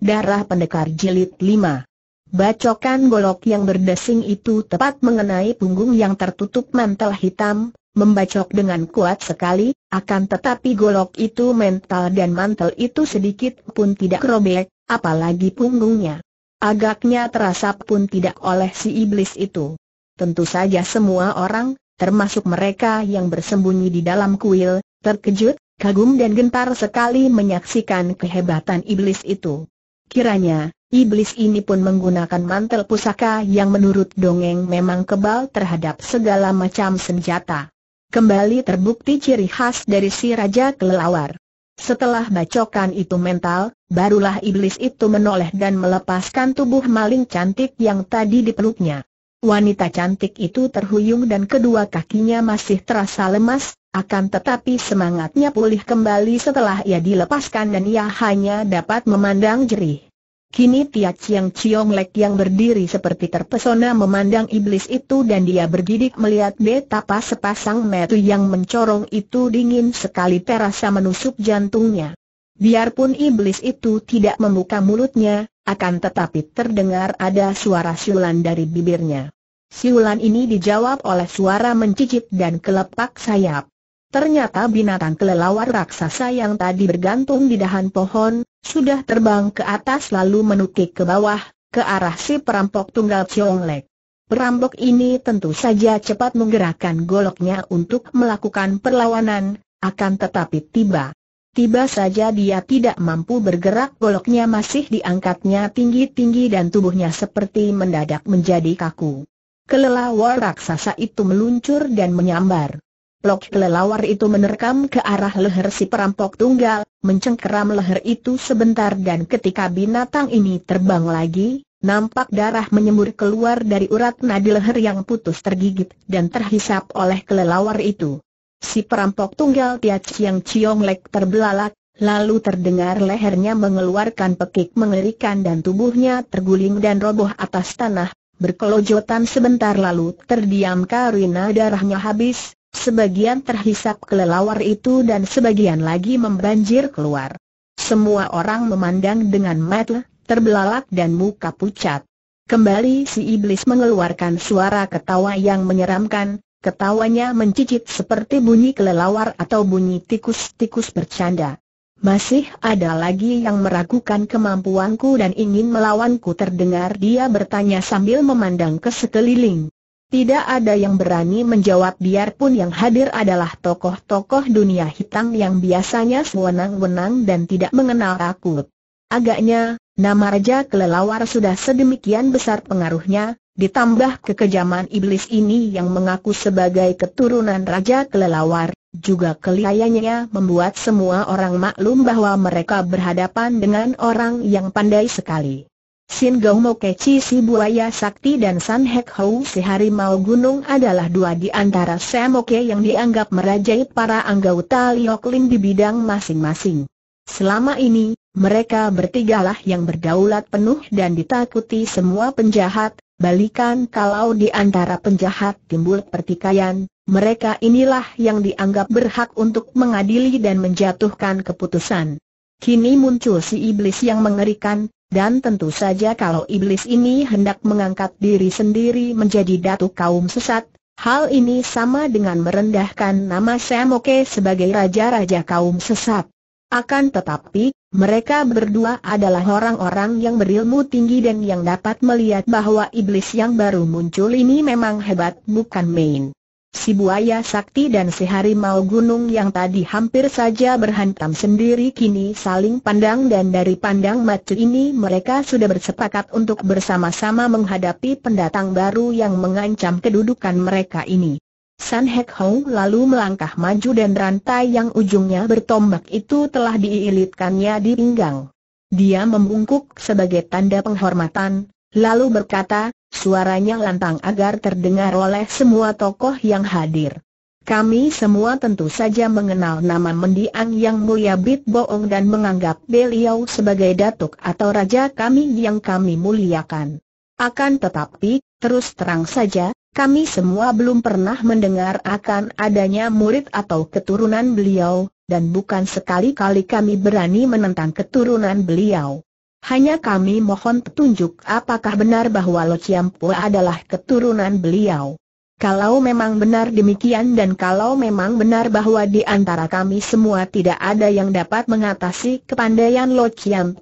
Darah Pendekar Jilid 5 Bacokan golok yang berdesing itu tepat mengenai punggung yang tertutup mantel hitam, membacok dengan kuat sekali, akan tetapi golok itu mental dan mantel itu sedikit pun tidak robek, apalagi punggungnya. Agaknya terasa pun tidak oleh si iblis itu. Tentu saja semua orang, termasuk mereka yang bersembunyi di dalam kuil, terkejut, kagum dan gentar sekali menyaksikan kehebatan iblis itu. Kiranya, iblis ini pun menggunakan mantel pusaka yang menurut dongeng memang kebal terhadap segala macam senjata. Kembali terbukti ciri khas dari si Raja Kelelawar. Setelah bacokan itu mental, barulah iblis itu menoleh dan melepaskan tubuh maling cantik yang tadi dipeluknya. Wanita cantik itu terhuyung dan kedua kakinya masih terasa lemas, akan tetapi semangatnya pulih kembali setelah ia dilepaskan dan ia hanya dapat memandang jerih. Kini Tia Chiang Chiong Lek yang berdiri seperti terpesona memandang iblis itu dan dia bergidik melihat betapa sepasang metu yang mencorong itu dingin sekali terasa menusuk jantungnya. Biarpun iblis itu tidak membuka mulutnya, akan tetapi terdengar ada suara siulan dari bibirnya. Siulan ini dijawab oleh suara mencicit dan kelepak sayap. Ternyata binatang kelelawar raksasa yang tadi bergantung di dahan pohon, sudah terbang ke atas lalu menukik ke bawah, ke arah si perampok tunggal Lek. Perampok ini tentu saja cepat menggerakkan goloknya untuk melakukan perlawanan, akan tetapi tiba. Tiba saja dia tidak mampu bergerak goloknya masih diangkatnya tinggi-tinggi dan tubuhnya seperti mendadak menjadi kaku. Kelelawar raksasa itu meluncur dan menyambar. Plok kelelawar itu menerkam ke arah leher si perampok tunggal, mencengkeram leher itu sebentar dan ketika binatang ini terbang lagi, nampak darah menyembur keluar dari urat nadi leher yang putus tergigit dan terhisap oleh kelelawar itu. Si perampok tunggal Tia Chiang Chiong Lek terbelalak, lalu terdengar lehernya mengeluarkan pekik mengerikan dan tubuhnya terguling dan roboh atas tanah, berkelojotan sebentar lalu terdiam karena darahnya habis, Sebagian terhisap kelelawar itu dan sebagian lagi membanjir keluar. Semua orang memandang dengan mata terbelalak dan muka pucat. Kembali si iblis mengeluarkan suara ketawa yang menyeramkan, ketawanya mencicit seperti bunyi kelelawar atau bunyi tikus-tikus bercanda. Masih ada lagi yang meragukan kemampuanku dan ingin melawanku terdengar dia bertanya sambil memandang ke sekeliling. Tidak ada yang berani menjawab biarpun yang hadir adalah tokoh-tokoh dunia hitam yang biasanya sewenang-wenang dan tidak mengenal takut. Agaknya, nama Raja Kelelawar sudah sedemikian besar pengaruhnya, ditambah kekejaman iblis ini yang mengaku sebagai keturunan Raja Kelelawar, juga keliayanya membuat semua orang maklum bahwa mereka berhadapan dengan orang yang pandai sekali. Sin Gaumo Keci si buaya sakti dan San Hek Hou si harimau gunung adalah dua di antara Semoke yang dianggap merajai para anggota Liok Lin di bidang masing-masing. Selama ini, mereka bertigalah yang berdaulat penuh dan ditakuti semua penjahat, balikan kalau di antara penjahat timbul pertikaian, mereka inilah yang dianggap berhak untuk mengadili dan menjatuhkan keputusan. Kini muncul si iblis yang mengerikan, dan tentu saja kalau iblis ini hendak mengangkat diri sendiri menjadi datu kaum sesat, hal ini sama dengan merendahkan nama Semoke sebagai raja-raja kaum sesat. Akan tetapi, mereka berdua adalah orang-orang yang berilmu tinggi dan yang dapat melihat bahwa iblis yang baru muncul ini memang hebat bukan main. Si buaya sakti dan si harimau gunung yang tadi hampir saja berhantam sendiri kini saling pandang dan dari pandang mata ini mereka sudah bersepakat untuk bersama-sama menghadapi pendatang baru yang mengancam kedudukan mereka ini. San Hek Hong lalu melangkah maju dan rantai yang ujungnya bertombak itu telah diilitkannya di pinggang. Dia membungkuk sebagai tanda penghormatan, lalu berkata, Suaranya lantang agar terdengar oleh semua tokoh yang hadir. Kami semua tentu saja mengenal nama mendiang yang mulia Bit Boong dan menganggap beliau sebagai datuk atau raja kami yang kami muliakan. Akan tetapi, terus terang saja, kami semua belum pernah mendengar akan adanya murid atau keturunan beliau, dan bukan sekali-kali kami berani menentang keturunan beliau. Hanya kami mohon petunjuk apakah benar bahwa Lo Chiampo adalah keturunan beliau. Kalau memang benar demikian dan kalau memang benar bahwa di antara kami semua tidak ada yang dapat mengatasi kepandaian Lo Chiam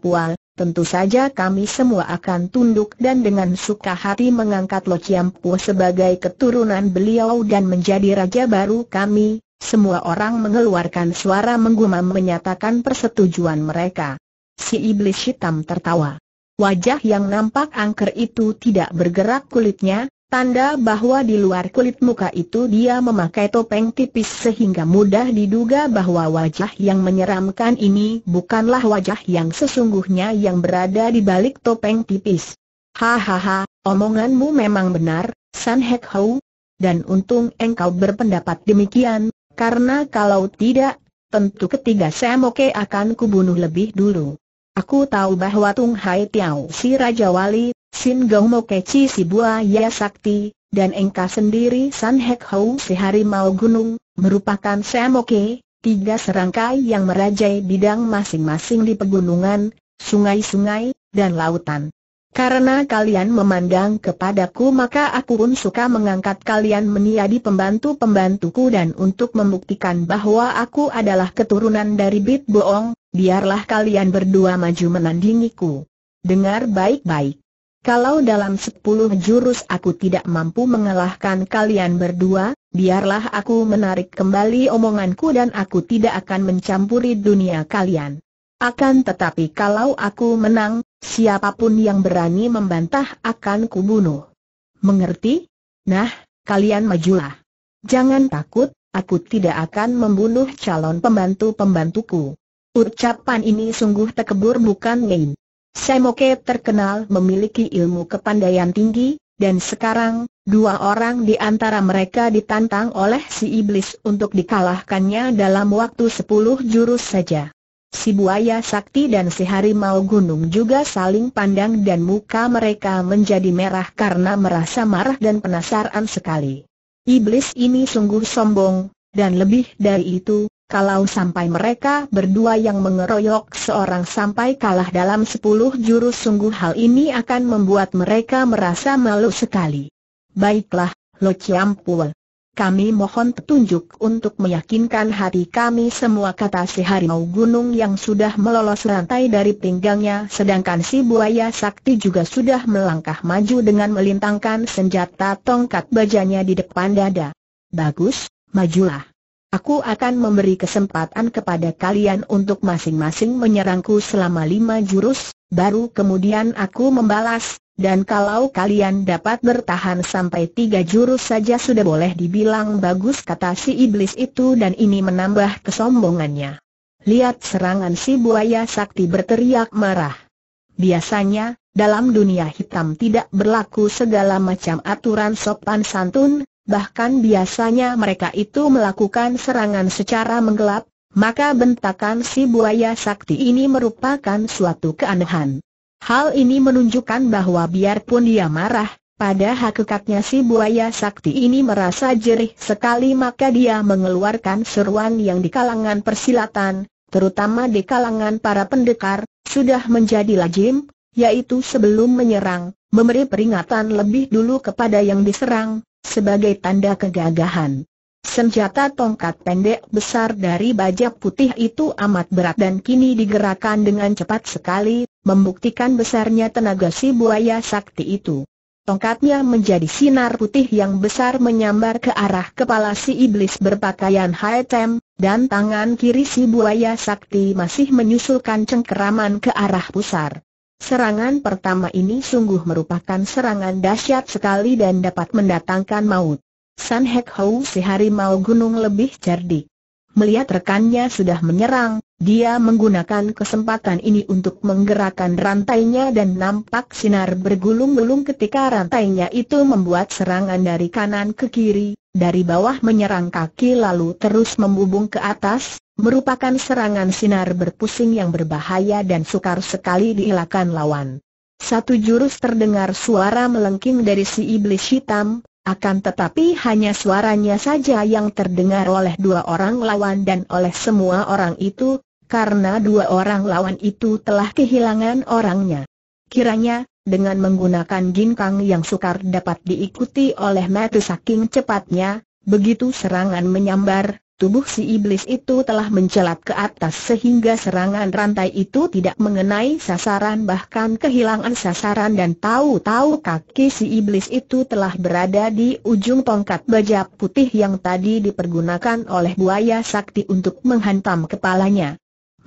tentu saja kami semua akan tunduk dan dengan suka hati mengangkat Lo Chiam sebagai keturunan beliau dan menjadi raja baru kami. Semua orang mengeluarkan suara menggumam menyatakan persetujuan mereka. Si iblis hitam tertawa. Wajah yang nampak angker itu tidak bergerak kulitnya, tanda bahwa di luar kulit muka itu dia memakai topeng tipis sehingga mudah diduga bahwa wajah yang menyeramkan ini bukanlah wajah yang sesungguhnya yang berada di balik topeng tipis. Hahaha, omonganmu memang benar, San Hek Hou. Dan untung engkau berpendapat demikian, karena kalau tidak, tentu ketiga Semoke akan kubunuh lebih dulu. Aku tahu bahwa Tung Hai Tiao si Raja Wali, Sin Gong Mo Keci si ya Sakti, dan engka sendiri San Hek Hou si Harimau Gunung, merupakan Semoke, tiga serangkai yang merajai bidang masing-masing di pegunungan, sungai-sungai, dan lautan. Karena kalian memandang kepadaku maka aku pun suka mengangkat kalian menjadi pembantu-pembantuku dan untuk membuktikan bahwa aku adalah keturunan dari Bit Boong, Biarlah kalian berdua maju menandingiku. Dengar baik-baik. Kalau dalam sepuluh jurus aku tidak mampu mengalahkan kalian berdua, biarlah aku menarik kembali omonganku dan aku tidak akan mencampuri dunia kalian. Akan tetapi kalau aku menang, siapapun yang berani membantah akan kubunuh. Mengerti? Nah, kalian majulah. Jangan takut, aku tidak akan membunuh calon pembantu-pembantuku. Ucapan ini sungguh tekebur bukan main. Semoke terkenal memiliki ilmu kepandaian tinggi, dan sekarang, dua orang di antara mereka ditantang oleh si iblis untuk dikalahkannya dalam waktu sepuluh jurus saja. Si buaya sakti dan si harimau gunung juga saling pandang dan muka mereka menjadi merah karena merasa marah dan penasaran sekali. Iblis ini sungguh sombong, dan lebih dari itu, kalau sampai mereka berdua yang mengeroyok seorang sampai kalah dalam sepuluh jurus sungguh hal ini akan membuat mereka merasa malu sekali. Baiklah, Lo Chiampul. Kami mohon petunjuk untuk meyakinkan hati kami semua kata si harimau gunung yang sudah melolos rantai dari pinggangnya sedangkan si buaya sakti juga sudah melangkah maju dengan melintangkan senjata tongkat bajanya di depan dada. Bagus, majulah. Aku akan memberi kesempatan kepada kalian untuk masing-masing menyerangku selama lima jurus, baru kemudian aku membalas, dan kalau kalian dapat bertahan sampai tiga jurus saja sudah boleh dibilang bagus kata si iblis itu dan ini menambah kesombongannya. Lihat serangan si buaya sakti berteriak marah. Biasanya, dalam dunia hitam tidak berlaku segala macam aturan sopan santun, bahkan biasanya mereka itu melakukan serangan secara menggelap, maka bentakan si buaya sakti ini merupakan suatu keanehan. Hal ini menunjukkan bahwa biarpun dia marah, pada hakikatnya si buaya sakti ini merasa jerih sekali maka dia mengeluarkan seruan yang di kalangan persilatan, terutama di kalangan para pendekar, sudah menjadi lazim, yaitu sebelum menyerang, memberi peringatan lebih dulu kepada yang diserang, sebagai tanda kegagahan. Senjata tongkat pendek besar dari baja putih itu amat berat dan kini digerakkan dengan cepat sekali, membuktikan besarnya tenaga si buaya sakti itu. Tongkatnya menjadi sinar putih yang besar menyambar ke arah kepala si iblis berpakaian haitem, dan tangan kiri si buaya sakti masih menyusulkan cengkeraman ke arah pusar. Serangan pertama ini sungguh merupakan serangan dahsyat sekali dan dapat mendatangkan maut. San Hek Hou si harimau gunung lebih cerdik. Melihat rekannya sudah menyerang, dia menggunakan kesempatan ini untuk menggerakkan rantainya dan nampak sinar bergulung-gulung ketika rantainya itu membuat serangan dari kanan ke kiri, dari bawah menyerang kaki lalu terus membubung ke atas, merupakan serangan sinar berpusing yang berbahaya dan sukar sekali dihilangkan lawan. Satu jurus terdengar suara melengking dari si iblis hitam, akan tetapi hanya suaranya saja yang terdengar oleh dua orang lawan dan oleh semua orang itu, karena dua orang lawan itu telah kehilangan orangnya. Kiranya, dengan menggunakan ginkang yang sukar dapat diikuti oleh mata saking cepatnya, begitu serangan menyambar, tubuh si iblis itu telah mencelat ke atas sehingga serangan rantai itu tidak mengenai sasaran bahkan kehilangan sasaran dan tahu-tahu kaki si iblis itu telah berada di ujung tongkat baja putih yang tadi dipergunakan oleh buaya sakti untuk menghantam kepalanya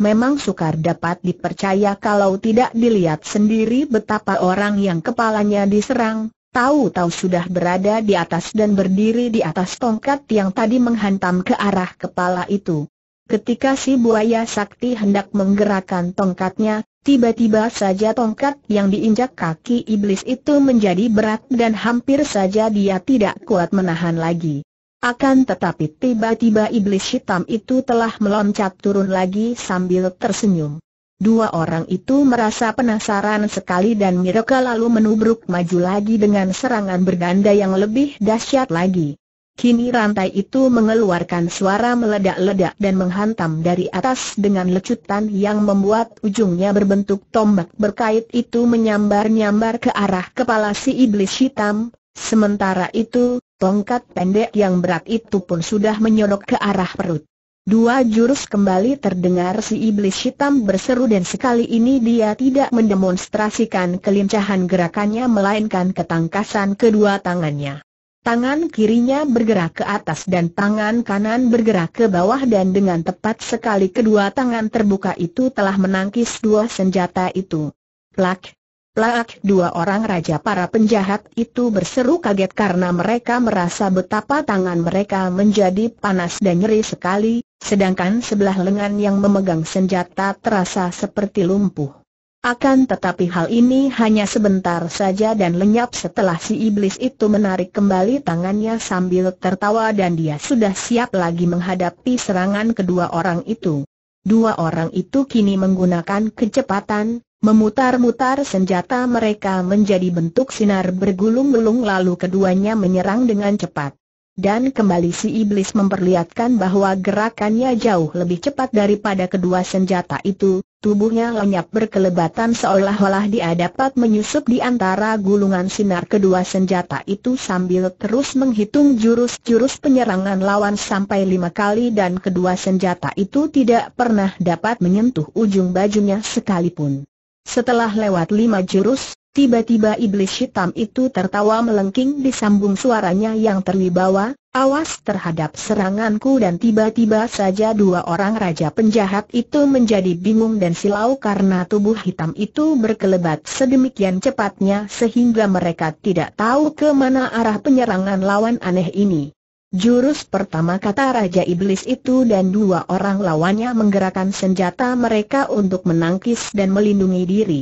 memang sukar dapat dipercaya kalau tidak dilihat sendiri betapa orang yang kepalanya diserang, tahu-tahu sudah berada di atas dan berdiri di atas tongkat yang tadi menghantam ke arah kepala itu. Ketika si buaya sakti hendak menggerakkan tongkatnya, tiba-tiba saja tongkat yang diinjak kaki iblis itu menjadi berat dan hampir saja dia tidak kuat menahan lagi. Akan tetapi tiba-tiba iblis hitam itu telah meloncat turun lagi sambil tersenyum. Dua orang itu merasa penasaran sekali dan mereka lalu menubruk maju lagi dengan serangan berganda yang lebih dahsyat lagi. Kini rantai itu mengeluarkan suara meledak-ledak dan menghantam dari atas dengan lecutan yang membuat ujungnya berbentuk tombak berkait itu menyambar-nyambar ke arah kepala si iblis hitam, Sementara itu, tongkat pendek yang berat itu pun sudah menyodok ke arah perut. Dua jurus kembali terdengar si iblis hitam berseru dan sekali ini dia tidak mendemonstrasikan kelincahan gerakannya melainkan ketangkasan kedua tangannya. Tangan kirinya bergerak ke atas dan tangan kanan bergerak ke bawah dan dengan tepat sekali kedua tangan terbuka itu telah menangkis dua senjata itu. Plak, Plak, dua orang raja para penjahat itu berseru kaget karena mereka merasa betapa tangan mereka menjadi panas dan nyeri sekali, sedangkan sebelah lengan yang memegang senjata terasa seperti lumpuh. Akan tetapi hal ini hanya sebentar saja dan lenyap setelah si iblis itu menarik kembali tangannya sambil tertawa dan dia sudah siap lagi menghadapi serangan kedua orang itu. Dua orang itu kini menggunakan kecepatan, Memutar-mutar senjata mereka menjadi bentuk sinar bergulung-gulung lalu keduanya menyerang dengan cepat. Dan kembali si iblis memperlihatkan bahwa gerakannya jauh lebih cepat daripada kedua senjata itu, tubuhnya lenyap berkelebatan seolah-olah dia dapat menyusup di antara gulungan sinar kedua senjata itu sambil terus menghitung jurus-jurus penyerangan lawan sampai lima kali dan kedua senjata itu tidak pernah dapat menyentuh ujung bajunya sekalipun. Setelah lewat lima jurus, tiba-tiba iblis hitam itu tertawa melengking disambung suaranya yang terwibawa, awas terhadap seranganku dan tiba-tiba saja dua orang raja penjahat itu menjadi bingung dan silau karena tubuh hitam itu berkelebat sedemikian cepatnya sehingga mereka tidak tahu ke mana arah penyerangan lawan aneh ini. Jurus pertama kata Raja Iblis itu dan dua orang lawannya menggerakkan senjata mereka untuk menangkis dan melindungi diri.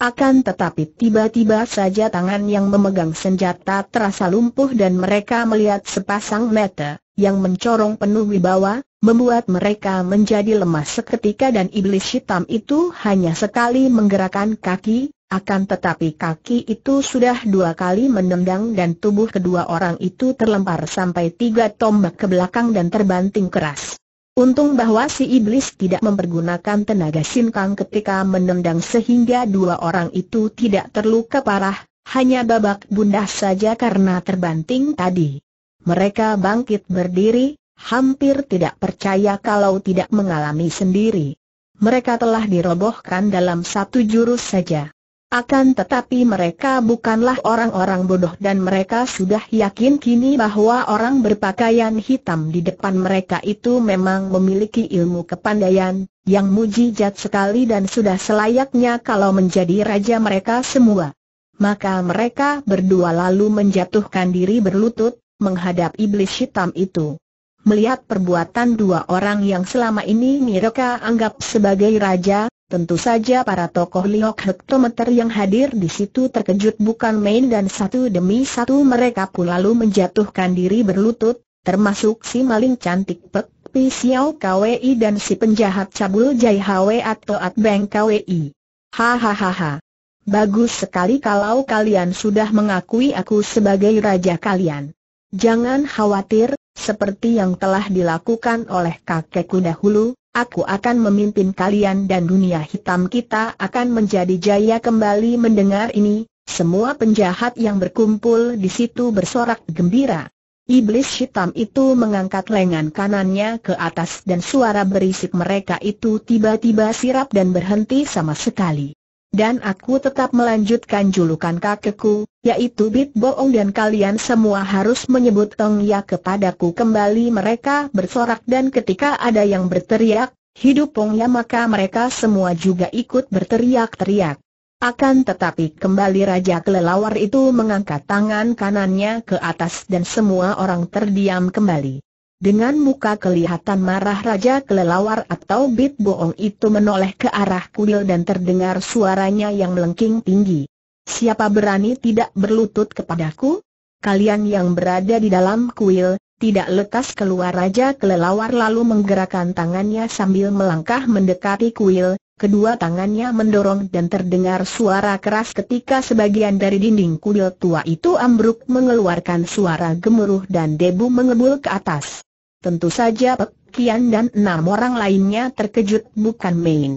Akan tetapi tiba-tiba saja tangan yang memegang senjata terasa lumpuh dan mereka melihat sepasang mata yang mencorong penuh wibawa, membuat mereka menjadi lemas seketika dan iblis hitam itu hanya sekali menggerakkan kaki, akan tetapi kaki itu sudah dua kali menendang dan tubuh kedua orang itu terlempar sampai tiga tombak ke belakang dan terbanting keras. Untung bahwa si iblis tidak mempergunakan tenaga sinkang ketika menendang sehingga dua orang itu tidak terluka parah, hanya babak bunda saja karena terbanting tadi. Mereka bangkit berdiri, hampir tidak percaya kalau tidak mengalami sendiri. Mereka telah dirobohkan dalam satu jurus saja. Akan tetapi mereka bukanlah orang-orang bodoh dan mereka sudah yakin kini bahwa orang berpakaian hitam di depan mereka itu memang memiliki ilmu kepandaian, yang mujizat sekali dan sudah selayaknya kalau menjadi raja mereka semua. Maka mereka berdua lalu menjatuhkan diri berlutut, menghadap iblis hitam itu. Melihat perbuatan dua orang yang selama ini Miroka anggap sebagai raja, tentu saja para tokoh Liok Hektometer yang hadir di situ terkejut bukan main dan satu demi satu mereka pun lalu menjatuhkan diri berlutut, termasuk si maling cantik Pek Pi Xiao KWI dan si penjahat cabul Jai Hwe atau At Beng KWI. Hahaha. Bagus sekali kalau kalian sudah mengakui aku sebagai raja kalian. Jangan khawatir, seperti yang telah dilakukan oleh kakekku dahulu, aku akan memimpin kalian dan dunia hitam kita akan menjadi jaya kembali mendengar ini, semua penjahat yang berkumpul di situ bersorak gembira. Iblis hitam itu mengangkat lengan kanannya ke atas dan suara berisik mereka itu tiba-tiba sirap dan berhenti sama sekali. Dan aku tetap melanjutkan julukan kakekku, yaitu Bit Boong dan kalian semua harus menyebut Tong Ya kepadaku kembali mereka bersorak dan ketika ada yang berteriak, hidup Tong Ya maka mereka semua juga ikut berteriak-teriak. Akan tetapi kembali Raja Kelelawar itu mengangkat tangan kanannya ke atas dan semua orang terdiam kembali. Dengan muka kelihatan marah Raja Kelelawar atau Bit Boong itu menoleh ke arah kuil dan terdengar suaranya yang melengking tinggi. Siapa berani tidak berlutut kepadaku? Kalian yang berada di dalam kuil, tidak lekas keluar Raja Kelelawar lalu menggerakkan tangannya sambil melangkah mendekati kuil, Kedua tangannya mendorong dan terdengar suara keras ketika sebagian dari dinding kuil tua itu ambruk mengeluarkan suara gemuruh dan debu mengebul ke atas. Tentu saja Pek Kian dan enam orang lainnya terkejut bukan main.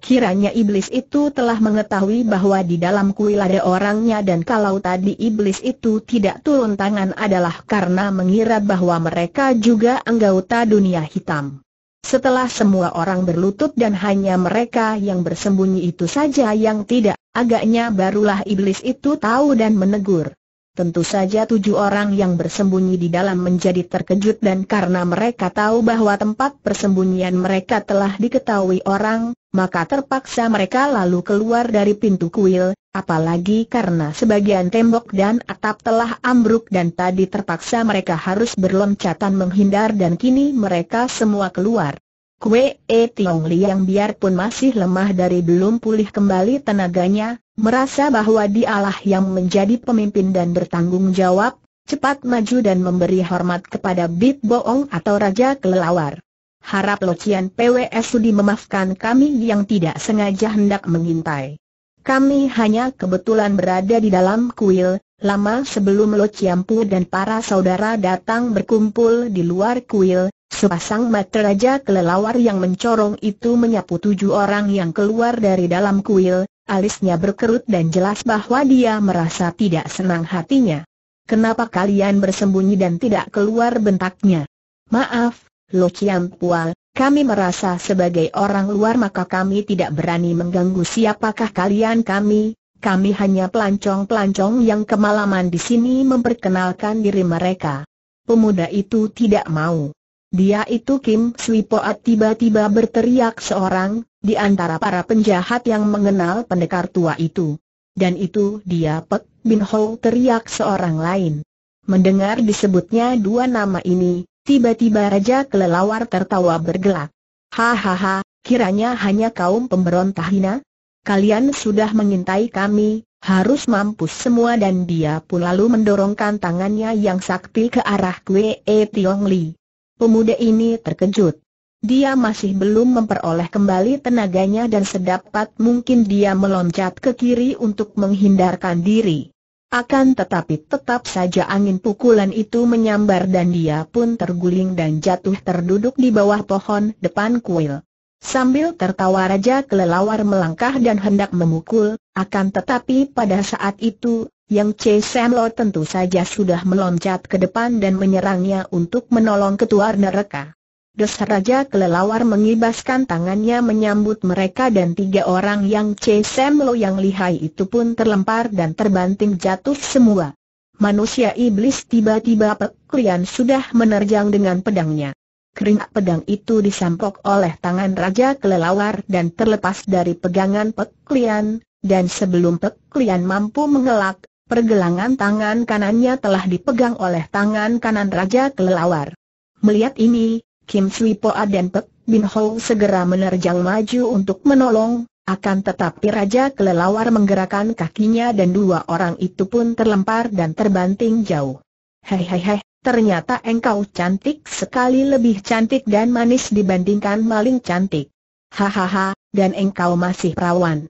Kiranya iblis itu telah mengetahui bahwa di dalam kuil ada orangnya dan kalau tadi iblis itu tidak turun tangan adalah karena mengira bahwa mereka juga anggota dunia hitam. Setelah semua orang berlutut dan hanya mereka yang bersembunyi itu saja yang tidak, agaknya barulah iblis itu tahu dan menegur. Tentu saja tujuh orang yang bersembunyi di dalam menjadi terkejut dan karena mereka tahu bahwa tempat persembunyian mereka telah diketahui orang, maka terpaksa mereka lalu keluar dari pintu kuil, apalagi karena sebagian tembok dan atap telah ambruk dan tadi terpaksa mereka harus berloncatan menghindar dan kini mereka semua keluar. Kue E Tiong Liang biarpun masih lemah dari belum pulih kembali tenaganya, Merasa bahwa dialah yang menjadi pemimpin dan bertanggung jawab, cepat maju dan memberi hormat kepada Bip Boong atau Raja Kelelawar. Harap Locian PWS Sudi memaafkan kami yang tidak sengaja hendak mengintai. Kami hanya kebetulan berada di dalam kuil, lama sebelum Lo Ciampu dan para saudara datang berkumpul di luar kuil, Sepasang mata raja kelelawar yang mencorong itu menyapu tujuh orang yang keluar dari dalam kuil, alisnya berkerut dan jelas bahwa dia merasa tidak senang hatinya. Kenapa kalian bersembunyi dan tidak keluar bentaknya? Maaf, Lo Chiam Pual, kami merasa sebagai orang luar maka kami tidak berani mengganggu siapakah kalian kami. Kami hanya pelancong-pelancong yang kemalaman di sini memperkenalkan diri mereka. Pemuda itu tidak mau. Dia itu Kim Poat tiba-tiba berteriak seorang, di antara para penjahat yang mengenal pendekar tua itu. Dan itu dia Pek Bin Ho teriak seorang lain. Mendengar disebutnya dua nama ini, tiba-tiba Raja Kelelawar tertawa bergelak. Hahaha, kiranya hanya kaum pemberontak hina? Kalian sudah mengintai kami, harus mampus semua dan dia pun lalu mendorongkan tangannya yang sakti ke arah Kwee e Tiong Li. Pemuda ini terkejut. Dia masih belum memperoleh kembali tenaganya dan sedapat mungkin dia meloncat ke kiri untuk menghindarkan diri. Akan tetapi tetap saja angin pukulan itu menyambar dan dia pun terguling dan jatuh terduduk di bawah pohon depan kuil. Sambil tertawa Raja Kelelawar melangkah dan hendak memukul, akan tetapi pada saat itu, yang C. Samlo tentu saja sudah meloncat ke depan dan menyerangnya untuk menolong ketua neraka. Desa Raja Kelelawar mengibaskan tangannya menyambut mereka dan tiga orang yang C. Semlo yang lihai itu pun terlempar dan terbanting jatuh semua. Manusia iblis tiba-tiba Pekrian sudah menerjang dengan pedangnya. Keringat pedang itu disampok oleh tangan Raja Kelelawar dan terlepas dari pegangan Peklian, dan sebelum Peklian mampu mengelak, Pergelangan tangan kanannya telah dipegang oleh tangan kanan Raja Kelelawar. Melihat ini, Kim Sui Poa dan Pek Bin Ho segera menerjang maju untuk menolong, akan tetapi Raja Kelelawar menggerakkan kakinya dan dua orang itu pun terlempar dan terbanting jauh. Hei hei hei, ternyata engkau cantik sekali lebih cantik dan manis dibandingkan maling cantik. Hahaha, dan engkau masih perawan.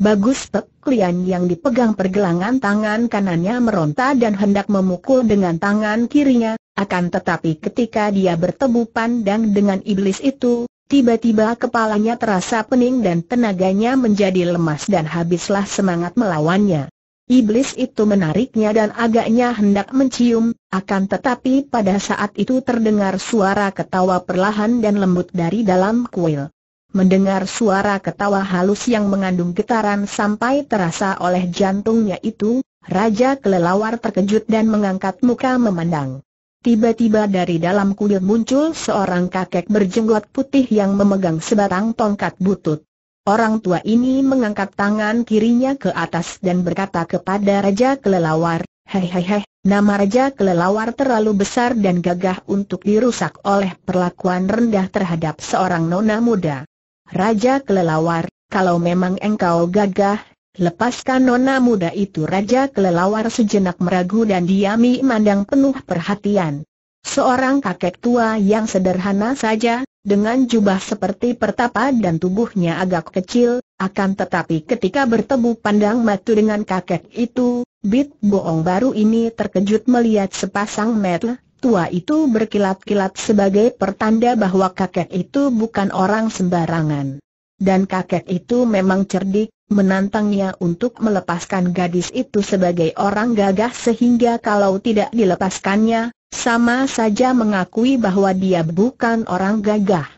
Bagus lian yang dipegang pergelangan tangan kanannya meronta dan hendak memukul dengan tangan kirinya, akan tetapi ketika dia bertemu pandang dengan iblis itu, tiba-tiba kepalanya terasa pening dan tenaganya menjadi lemas dan habislah semangat melawannya. Iblis itu menariknya dan agaknya hendak mencium, akan tetapi pada saat itu terdengar suara ketawa perlahan dan lembut dari dalam kuil. Mendengar suara ketawa halus yang mengandung getaran sampai terasa oleh jantungnya itu, Raja kelelawar terkejut dan mengangkat muka memandang. Tiba-tiba dari dalam kuil muncul seorang kakek berjenggot putih yang memegang sebatang tongkat butut. Orang tua ini mengangkat tangan kirinya ke atas dan berkata kepada Raja Kelelawar, Hei hei hei, nama Raja Kelelawar terlalu besar dan gagah untuk dirusak oleh perlakuan rendah terhadap seorang nona muda. Raja Kelelawar, kalau memang engkau gagah, lepaskan nona muda itu Raja Kelelawar sejenak meragu dan diami mandang penuh perhatian. Seorang kakek tua yang sederhana saja, dengan jubah seperti pertapa dan tubuhnya agak kecil, akan tetapi ketika bertemu pandang matu dengan kakek itu, Bit Boong baru ini terkejut melihat sepasang mata tua itu berkilat-kilat sebagai pertanda bahwa kakek itu bukan orang sembarangan. Dan kakek itu memang cerdik, menantangnya untuk melepaskan gadis itu sebagai orang gagah sehingga kalau tidak dilepaskannya, sama saja mengakui bahwa dia bukan orang gagah.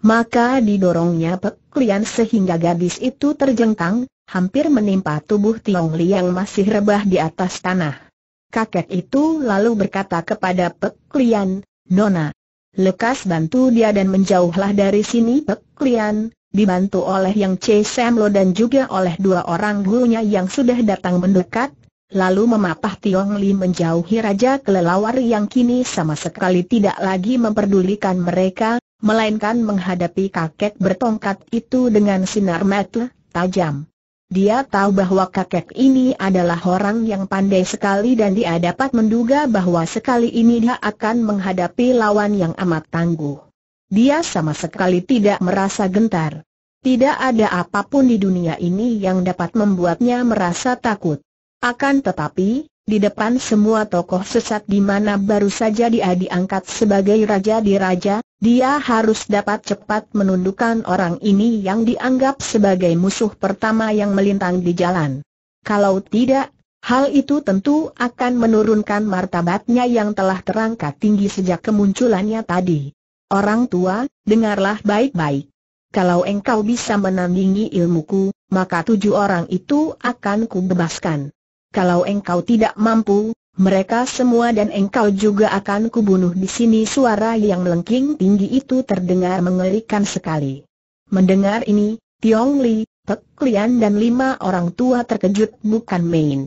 Maka didorongnya peklian sehingga gadis itu terjengkang, hampir menimpa tubuh Tiong Liang masih rebah di atas tanah. Kakek itu lalu berkata kepada Pek Lian, Nona, lekas bantu dia dan menjauhlah dari sini Pek Lian, dibantu oleh yang C. Semlo dan juga oleh dua orang gurunya yang sudah datang mendekat, lalu memapah Tiong Li menjauhi Raja Kelelawar yang kini sama sekali tidak lagi memperdulikan mereka, melainkan menghadapi kakek bertongkat itu dengan sinar mata tajam. Dia tahu bahwa kakek ini adalah orang yang pandai sekali dan dia dapat menduga bahwa sekali ini dia akan menghadapi lawan yang amat tangguh. Dia sama sekali tidak merasa gentar. Tidak ada apapun di dunia ini yang dapat membuatnya merasa takut. Akan tetapi, di depan semua tokoh sesat di mana baru saja dia diangkat sebagai raja di raja, dia harus dapat cepat menundukkan orang ini yang dianggap sebagai musuh pertama yang melintang di jalan. Kalau tidak, hal itu tentu akan menurunkan martabatnya yang telah terangkat tinggi sejak kemunculannya tadi. Orang tua, dengarlah baik-baik. Kalau engkau bisa menandingi ilmuku, maka tujuh orang itu akan kubebaskan. Kalau engkau tidak mampu, mereka semua dan engkau juga akan kubunuh di sini suara yang melengking tinggi itu terdengar mengerikan sekali. Mendengar ini, Tiong Li, Pek Lian dan lima orang tua terkejut bukan main.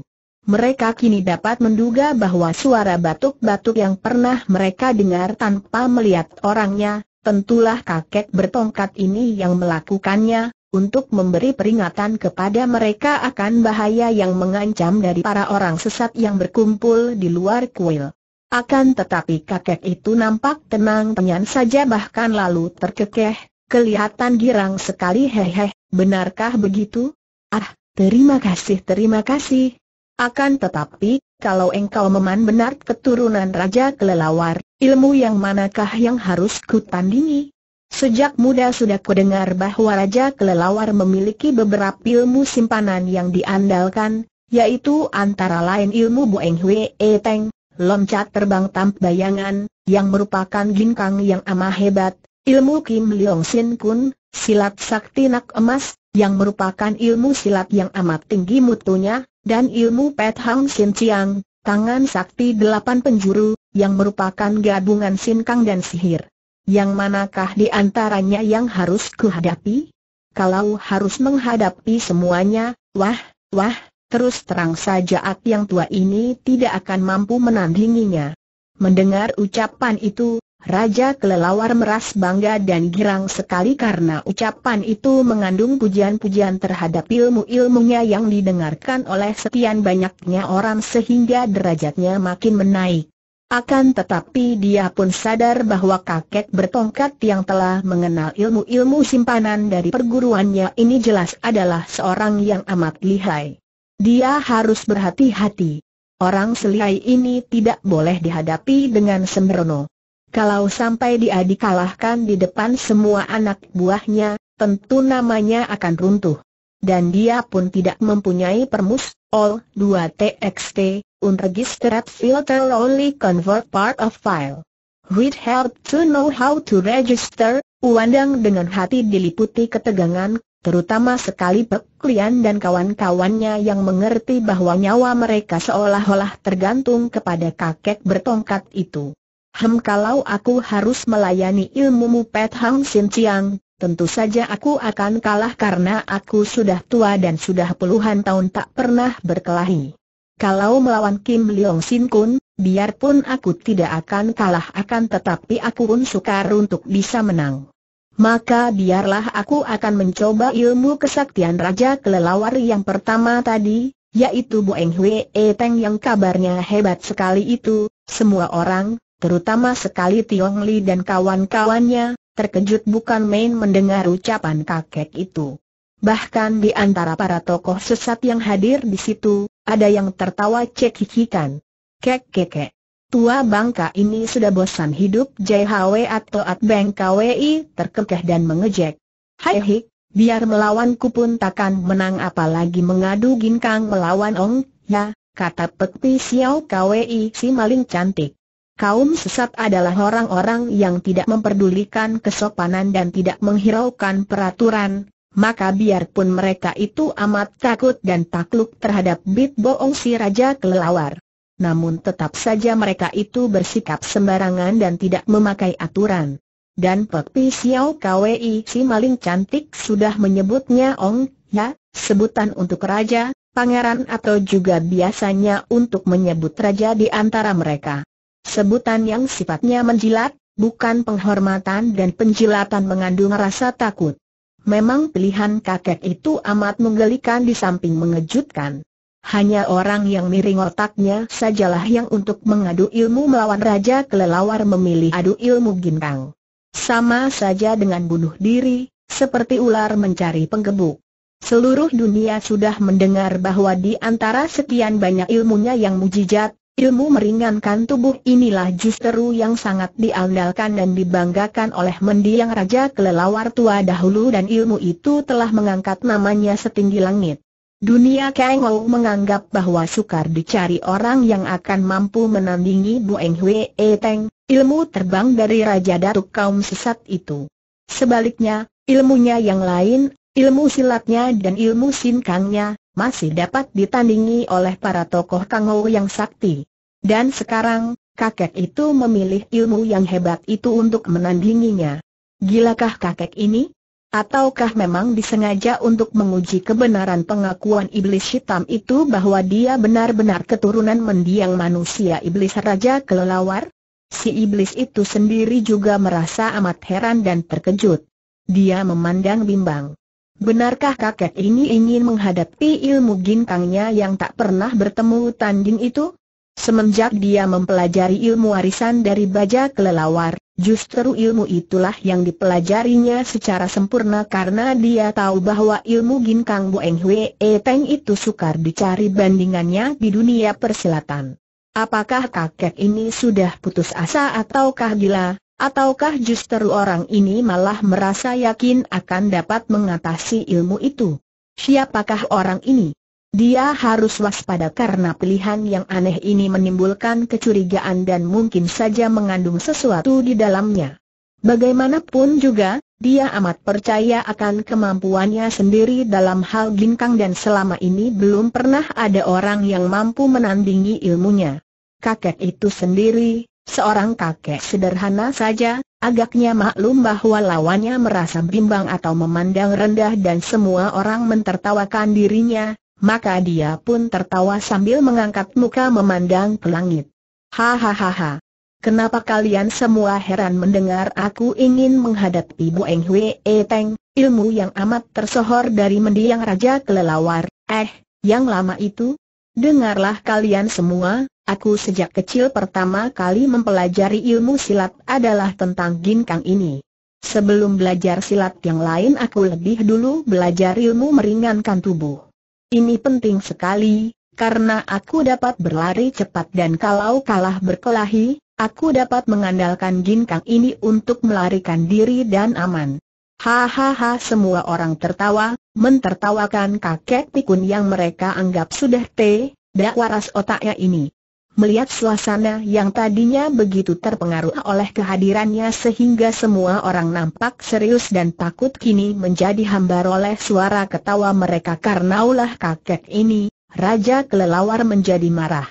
Mereka kini dapat menduga bahwa suara batuk-batuk yang pernah mereka dengar tanpa melihat orangnya, tentulah kakek bertongkat ini yang melakukannya, untuk memberi peringatan kepada mereka akan bahaya yang mengancam dari para orang sesat yang berkumpul di luar kuil. Akan tetapi kakek itu nampak tenang tenyan saja bahkan lalu terkekeh, kelihatan girang sekali hehe, benarkah begitu? Ah, terima kasih terima kasih. Akan tetapi, kalau engkau meman benar keturunan Raja Kelelawar, ilmu yang manakah yang harus kutandingi? Sejak muda sudah kudengar bahwa Raja Kelelawar memiliki beberapa ilmu simpanan yang diandalkan, yaitu antara lain ilmu Boeng Hwe Teng, loncat terbang tamp bayangan, yang merupakan ginkang yang amat hebat, ilmu Kim Leong Sin Kun, silat sakti nak emas, yang merupakan ilmu silat yang amat tinggi mutunya, dan ilmu Pet Hang Sin Chiang, tangan sakti delapan penjuru, yang merupakan gabungan sinkang dan sihir. Yang manakah di antaranya yang harus kuhadapi? Kalau harus menghadapi semuanya, wah, wah, terus terang saja Ak yang tua ini tidak akan mampu menandinginya. Mendengar ucapan itu, Raja kelelawar meras bangga dan girang sekali karena ucapan itu mengandung pujian-pujian terhadap ilmu-ilmunya yang didengarkan oleh sekian banyaknya orang sehingga derajatnya makin menaik. Akan tetapi dia pun sadar bahwa kakek bertongkat yang telah mengenal ilmu-ilmu simpanan dari perguruannya ini jelas adalah seorang yang amat lihai. Dia harus berhati-hati. Orang selihai ini tidak boleh dihadapi dengan sembrono. Kalau sampai dia dikalahkan di depan semua anak buahnya, tentu namanya akan runtuh dan dia pun tidak mempunyai permus, all 2 TXT, unregistered filter only convert part of file. Read help to know how to register, Uwandang dengan hati diliputi ketegangan, terutama sekali peklian dan kawan-kawannya yang mengerti bahwa nyawa mereka seolah-olah tergantung kepada kakek bertongkat itu. Hem kalau aku harus melayani ilmumu Pet Hang Sin Chiang, tentu saja aku akan kalah karena aku sudah tua dan sudah puluhan tahun tak pernah berkelahi. Kalau melawan Kim Leong Sin Kun, biarpun aku tidak akan kalah akan tetapi aku pun sukar untuk bisa menang. Maka biarlah aku akan mencoba ilmu kesaktian Raja Kelelawar yang pertama tadi, yaitu Boeng Hwe E Teng yang kabarnya hebat sekali itu, semua orang, terutama sekali Tiong Li dan kawan-kawannya, terkejut bukan main mendengar ucapan kakek itu. Bahkan di antara para tokoh sesat yang hadir di situ, ada yang tertawa cekikikan. Kek kek Tua bangka ini sudah bosan hidup JHW atau at KWI terkekeh dan mengejek. Hai hik, biar melawanku pun takkan menang apalagi mengadu ginkang melawan ong, ya, kata Pek Pi KWI si maling cantik. Kaum sesat adalah orang-orang yang tidak memperdulikan kesopanan dan tidak menghiraukan peraturan, maka biarpun mereka itu amat takut dan takluk terhadap Bit Boong si Raja Kelelawar. Namun tetap saja mereka itu bersikap sembarangan dan tidak memakai aturan. Dan Pek Pi Xiao Kwei si maling cantik sudah menyebutnya Ong, ya, sebutan untuk raja, pangeran atau juga biasanya untuk menyebut raja di antara mereka. Sebutan yang sifatnya menjilat, bukan penghormatan dan penjilatan mengandung rasa takut. Memang pilihan kakek itu amat menggelikan di samping mengejutkan. Hanya orang yang miring otaknya sajalah yang untuk mengadu ilmu melawan Raja Kelelawar memilih adu ilmu gintang. Sama saja dengan bunuh diri, seperti ular mencari penggebuk. Seluruh dunia sudah mendengar bahwa di antara sekian banyak ilmunya yang mujizat, Ilmu meringankan tubuh inilah justru yang sangat diandalkan dan dibanggakan oleh mendiang Raja Kelelawar tua dahulu dan ilmu itu telah mengangkat namanya setinggi langit. Dunia Kengou menganggap bahwa sukar dicari orang yang akan mampu menandingi Bu Bueng Hwe Teng, ilmu terbang dari Raja Datuk kaum sesat itu. Sebaliknya, ilmunya yang lain, ilmu silatnya dan ilmu sinkangnya, masih dapat ditandingi oleh para tokoh kangau yang sakti. Dan sekarang, kakek itu memilih ilmu yang hebat itu untuk menandinginya. Gilakah kakek ini? Ataukah memang disengaja untuk menguji kebenaran pengakuan iblis hitam itu bahwa dia benar-benar keturunan mendiang manusia iblis raja kelelawar? Si iblis itu sendiri juga merasa amat heran dan terkejut. Dia memandang bimbang. Benarkah kakek ini ingin menghadapi ilmu ginkangnya yang tak pernah bertemu tanding itu? Semenjak dia mempelajari ilmu warisan dari baja kelelawar, justru ilmu itulah yang dipelajarinya secara sempurna karena dia tahu bahwa ilmu ginkang Boeng Hwe e Teng itu sukar dicari bandingannya di dunia persilatan. Apakah kakek ini sudah putus asa ataukah gila? Ataukah justru orang ini malah merasa yakin akan dapat mengatasi ilmu itu? Siapakah orang ini? Dia harus waspada karena pilihan yang aneh ini menimbulkan kecurigaan dan mungkin saja mengandung sesuatu di dalamnya. Bagaimanapun juga, dia amat percaya akan kemampuannya sendiri dalam hal ginkang dan selama ini belum pernah ada orang yang mampu menandingi ilmunya. Kakek itu sendiri, Seorang kakek sederhana saja, agaknya maklum bahwa lawannya merasa bimbang atau memandang rendah dan semua orang mentertawakan dirinya, maka dia pun tertawa sambil mengangkat muka memandang ke langit. Hahaha. Kenapa kalian semua heran mendengar aku ingin menghadapi Bu Eng Hwe e Teng, ilmu yang amat tersohor dari mendiang Raja Kelelawar, eh, yang lama itu? Dengarlah kalian semua, Aku sejak kecil pertama kali mempelajari ilmu silat adalah tentang ginkang ini. Sebelum belajar silat yang lain aku lebih dulu belajar ilmu meringankan tubuh. Ini penting sekali, karena aku dapat berlari cepat dan kalau kalah berkelahi, aku dapat mengandalkan ginkang ini untuk melarikan diri dan aman. Hahaha semua orang tertawa, mentertawakan kakek pikun yang mereka anggap sudah te, dak waras otaknya ini. Melihat suasana yang tadinya begitu terpengaruh oleh kehadirannya sehingga semua orang nampak serius dan takut kini menjadi hambar oleh suara ketawa mereka karena ulah kakek ini, Raja Kelelawar menjadi marah.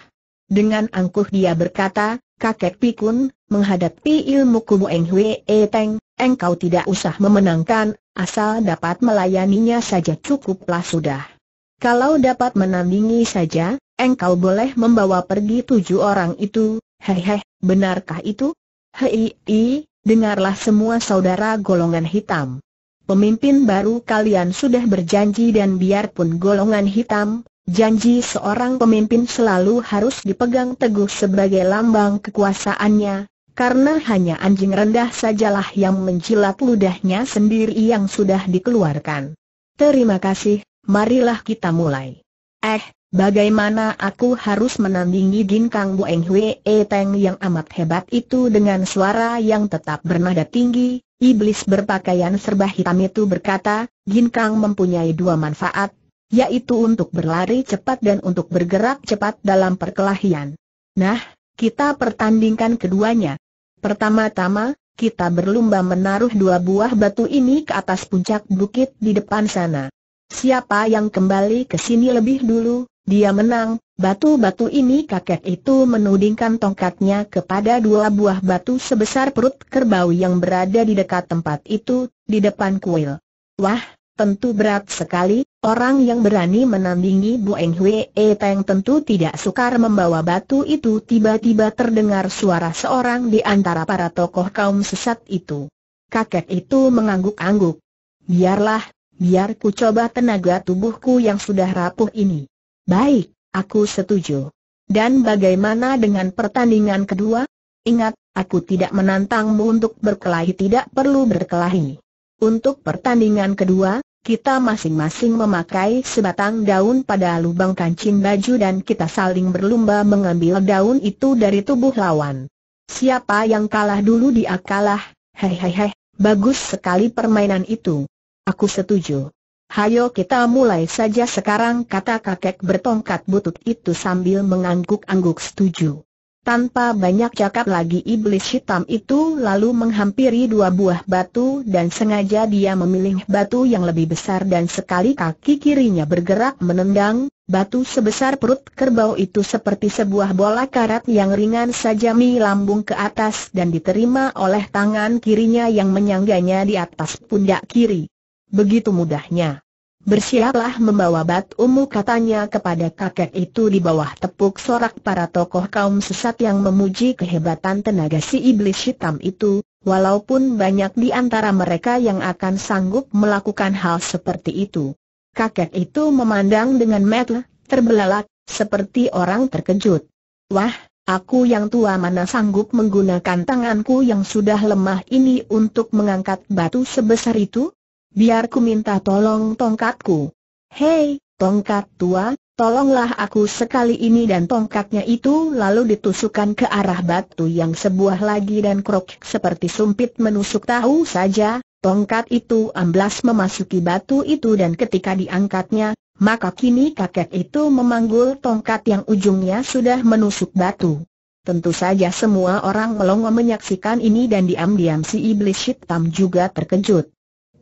Dengan angkuh dia berkata, Kakek Pikun, menghadapi ilmu kubu Eng Hwe e Teng, engkau tidak usah memenangkan, asal dapat melayaninya saja cukuplah sudah. Kalau dapat menandingi saja, engkau boleh membawa pergi tujuh orang itu, hehe, benarkah itu? Hei, dengarlah semua saudara golongan hitam. Pemimpin baru kalian sudah berjanji dan biarpun golongan hitam, janji seorang pemimpin selalu harus dipegang teguh sebagai lambang kekuasaannya, karena hanya anjing rendah sajalah yang menjilat ludahnya sendiri yang sudah dikeluarkan. Terima kasih, marilah kita mulai. Eh, bagaimana aku harus menandingi Jin Kang Bueng Hwe E Teng yang amat hebat itu dengan suara yang tetap bernada tinggi? Iblis berpakaian serba hitam itu berkata, Jin Kang mempunyai dua manfaat, yaitu untuk berlari cepat dan untuk bergerak cepat dalam perkelahian. Nah, kita pertandingkan keduanya. Pertama-tama, kita berlomba menaruh dua buah batu ini ke atas puncak bukit di depan sana. Siapa yang kembali ke sini lebih dulu, dia menang, batu-batu ini kakek itu menudingkan tongkatnya kepada dua buah batu sebesar perut kerbau yang berada di dekat tempat itu, di depan kuil. Wah, tentu berat sekali, orang yang berani menandingi Bu Eng Hwe e Teng tentu tidak sukar membawa batu itu tiba-tiba terdengar suara seorang di antara para tokoh kaum sesat itu. Kakek itu mengangguk-angguk. Biarlah, Biar ku coba tenaga tubuhku yang sudah rapuh ini. Baik, aku setuju. Dan bagaimana dengan pertandingan kedua? Ingat, aku tidak menantangmu untuk berkelahi tidak perlu berkelahi. Untuk pertandingan kedua, kita masing-masing memakai sebatang daun pada lubang kancing baju dan kita saling berlumba mengambil daun itu dari tubuh lawan. Siapa yang kalah dulu dia kalah, hehehe, bagus sekali permainan itu. Aku setuju. Hayo kita mulai saja sekarang kata kakek bertongkat butut itu sambil mengangguk-angguk setuju. Tanpa banyak cakap lagi iblis hitam itu lalu menghampiri dua buah batu dan sengaja dia memilih batu yang lebih besar dan sekali kaki kirinya bergerak menendang, batu sebesar perut kerbau itu seperti sebuah bola karat yang ringan saja lambung ke atas dan diterima oleh tangan kirinya yang menyangganya di atas pundak kiri. Begitu mudahnya. Bersiaplah membawa batumu katanya kepada kakek itu di bawah tepuk sorak para tokoh kaum sesat yang memuji kehebatan tenaga si iblis hitam itu, walaupun banyak di antara mereka yang akan sanggup melakukan hal seperti itu. Kakek itu memandang dengan mata terbelalak, seperti orang terkejut. Wah, aku yang tua mana sanggup menggunakan tanganku yang sudah lemah ini untuk mengangkat batu sebesar itu? biar ku minta tolong tongkatku. Hei, tongkat tua, tolonglah aku sekali ini dan tongkatnya itu lalu ditusukkan ke arah batu yang sebuah lagi dan krok seperti sumpit menusuk tahu saja, tongkat itu amblas memasuki batu itu dan ketika diangkatnya, maka kini kakek itu memanggul tongkat yang ujungnya sudah menusuk batu. Tentu saja semua orang melongo menyaksikan ini dan diam-diam si iblis hitam juga terkejut.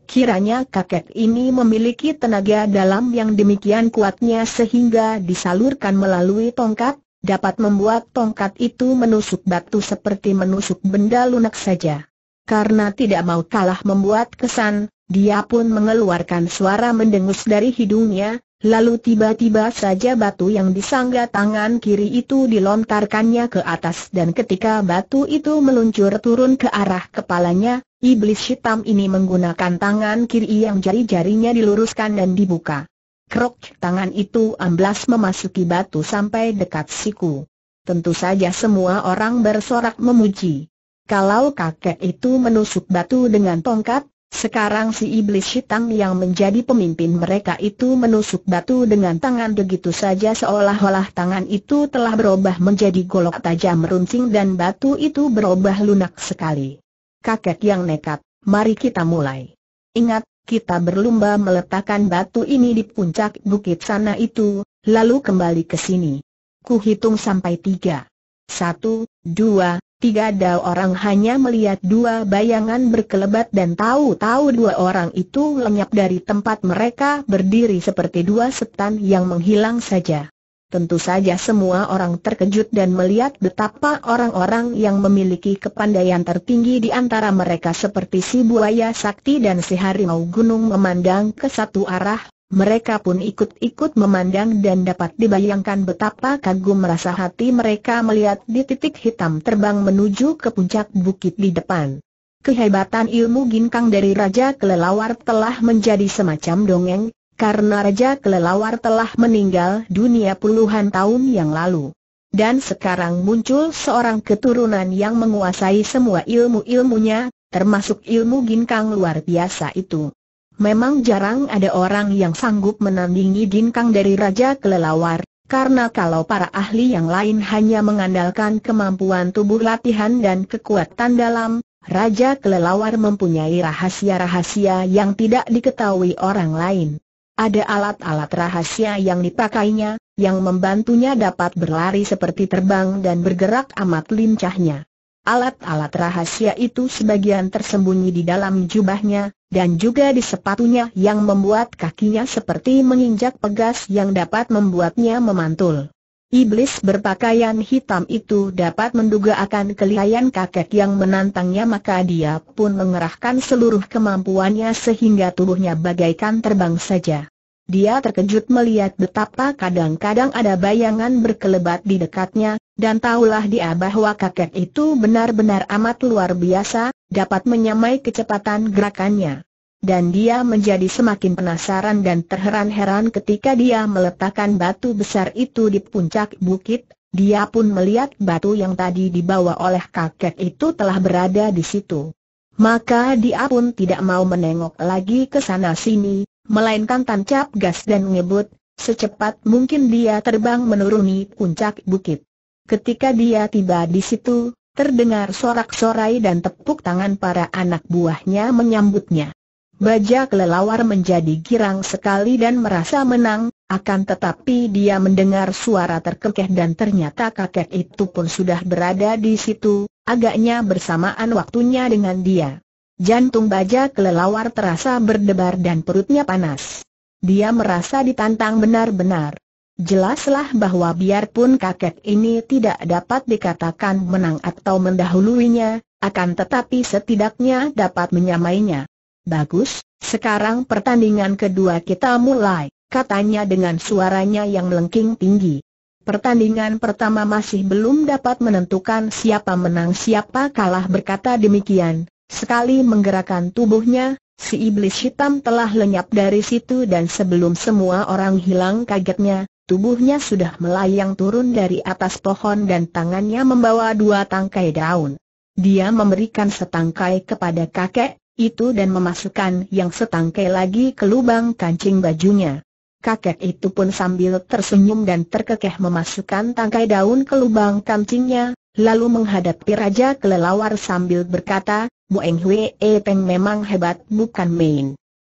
Kiranya kakek ini memiliki tenaga dalam yang demikian kuatnya sehingga disalurkan melalui tongkat, dapat membuat tongkat itu menusuk batu seperti menusuk benda lunak saja. Karena tidak mau kalah membuat kesan, dia pun mengeluarkan suara mendengus dari hidungnya, Lalu tiba-tiba saja batu yang disangga tangan kiri itu dilontarkannya ke atas dan ketika batu itu meluncur turun ke arah kepalanya, iblis hitam ini menggunakan tangan kiri yang jari-jarinya diluruskan dan dibuka. Krok tangan itu amblas memasuki batu sampai dekat siku. Tentu saja semua orang bersorak memuji. Kalau kakek itu menusuk batu dengan tongkat, sekarang si iblis hitam yang menjadi pemimpin mereka itu menusuk batu dengan tangan begitu saja seolah-olah tangan itu telah berubah menjadi golok tajam runcing dan batu itu berubah lunak sekali. Kakek yang nekat, mari kita mulai. Ingat, kita berlumba meletakkan batu ini di puncak bukit sana itu, lalu kembali ke sini. Kuhitung sampai tiga. Satu, dua, Tiga dao orang hanya melihat dua bayangan berkelebat dan tahu-tahu dua orang itu lenyap dari tempat mereka berdiri seperti dua setan yang menghilang saja. Tentu saja semua orang terkejut dan melihat betapa orang-orang yang memiliki kepandaian tertinggi di antara mereka seperti si buaya sakti dan si harimau gunung memandang ke satu arah, mereka pun ikut-ikut memandang dan dapat dibayangkan betapa kagum rasa hati mereka melihat di titik hitam terbang menuju ke puncak bukit di depan. Kehebatan ilmu ginkang dari Raja Kelelawar telah menjadi semacam dongeng, karena Raja Kelelawar telah meninggal dunia puluhan tahun yang lalu. Dan sekarang muncul seorang keturunan yang menguasai semua ilmu-ilmunya, termasuk ilmu ginkang luar biasa itu. Memang jarang ada orang yang sanggup menandingi ginkang dari Raja Kelelawar, karena kalau para ahli yang lain hanya mengandalkan kemampuan tubuh latihan dan kekuatan dalam, Raja Kelelawar mempunyai rahasia-rahasia yang tidak diketahui orang lain. Ada alat-alat rahasia yang dipakainya, yang membantunya dapat berlari seperti terbang dan bergerak amat lincahnya. Alat-alat rahasia itu sebagian tersembunyi di dalam jubahnya, dan juga di sepatunya yang membuat kakinya seperti menginjak pegas yang dapat membuatnya memantul. Iblis berpakaian hitam itu dapat menduga akan kelihayan kakek yang menantangnya maka dia pun mengerahkan seluruh kemampuannya sehingga tubuhnya bagaikan terbang saja. Dia terkejut melihat betapa kadang-kadang ada bayangan berkelebat di dekatnya, dan tahulah dia bahwa kakek itu benar-benar amat luar biasa, dapat menyamai kecepatan gerakannya. Dan dia menjadi semakin penasaran dan terheran-heran ketika dia meletakkan batu besar itu di puncak bukit, dia pun melihat batu yang tadi dibawa oleh kakek itu telah berada di situ. Maka dia pun tidak mau menengok lagi ke sana sini, melainkan tancap gas dan ngebut, secepat mungkin dia terbang menuruni puncak bukit. Ketika dia tiba di situ, terdengar sorak-sorai dan tepuk tangan para anak buahnya menyambutnya. Baja kelelawar menjadi girang sekali dan merasa menang, akan tetapi dia mendengar suara terkekeh dan ternyata kakek itu pun sudah berada di situ, agaknya bersamaan waktunya dengan dia. Jantung baja kelelawar terasa berdebar dan perutnya panas. Dia merasa ditantang benar-benar. Jelaslah bahwa biarpun kakek ini tidak dapat dikatakan menang atau mendahuluinya, akan tetapi setidaknya dapat menyamainya. Bagus, sekarang pertandingan kedua kita mulai, katanya dengan suaranya yang melengking tinggi. Pertandingan pertama masih belum dapat menentukan siapa menang siapa kalah berkata demikian, Sekali menggerakkan tubuhnya, si iblis hitam telah lenyap dari situ dan sebelum semua orang hilang kagetnya, tubuhnya sudah melayang turun dari atas pohon dan tangannya membawa dua tangkai daun. Dia memberikan setangkai kepada kakek, itu dan memasukkan yang setangkai lagi ke lubang kancing bajunya. Kakek itu pun sambil tersenyum dan terkekeh memasukkan tangkai daun ke lubang kancingnya, lalu menghadapi Raja Kelelawar sambil berkata, Eng Hwe e Peng memang hebat bukan main.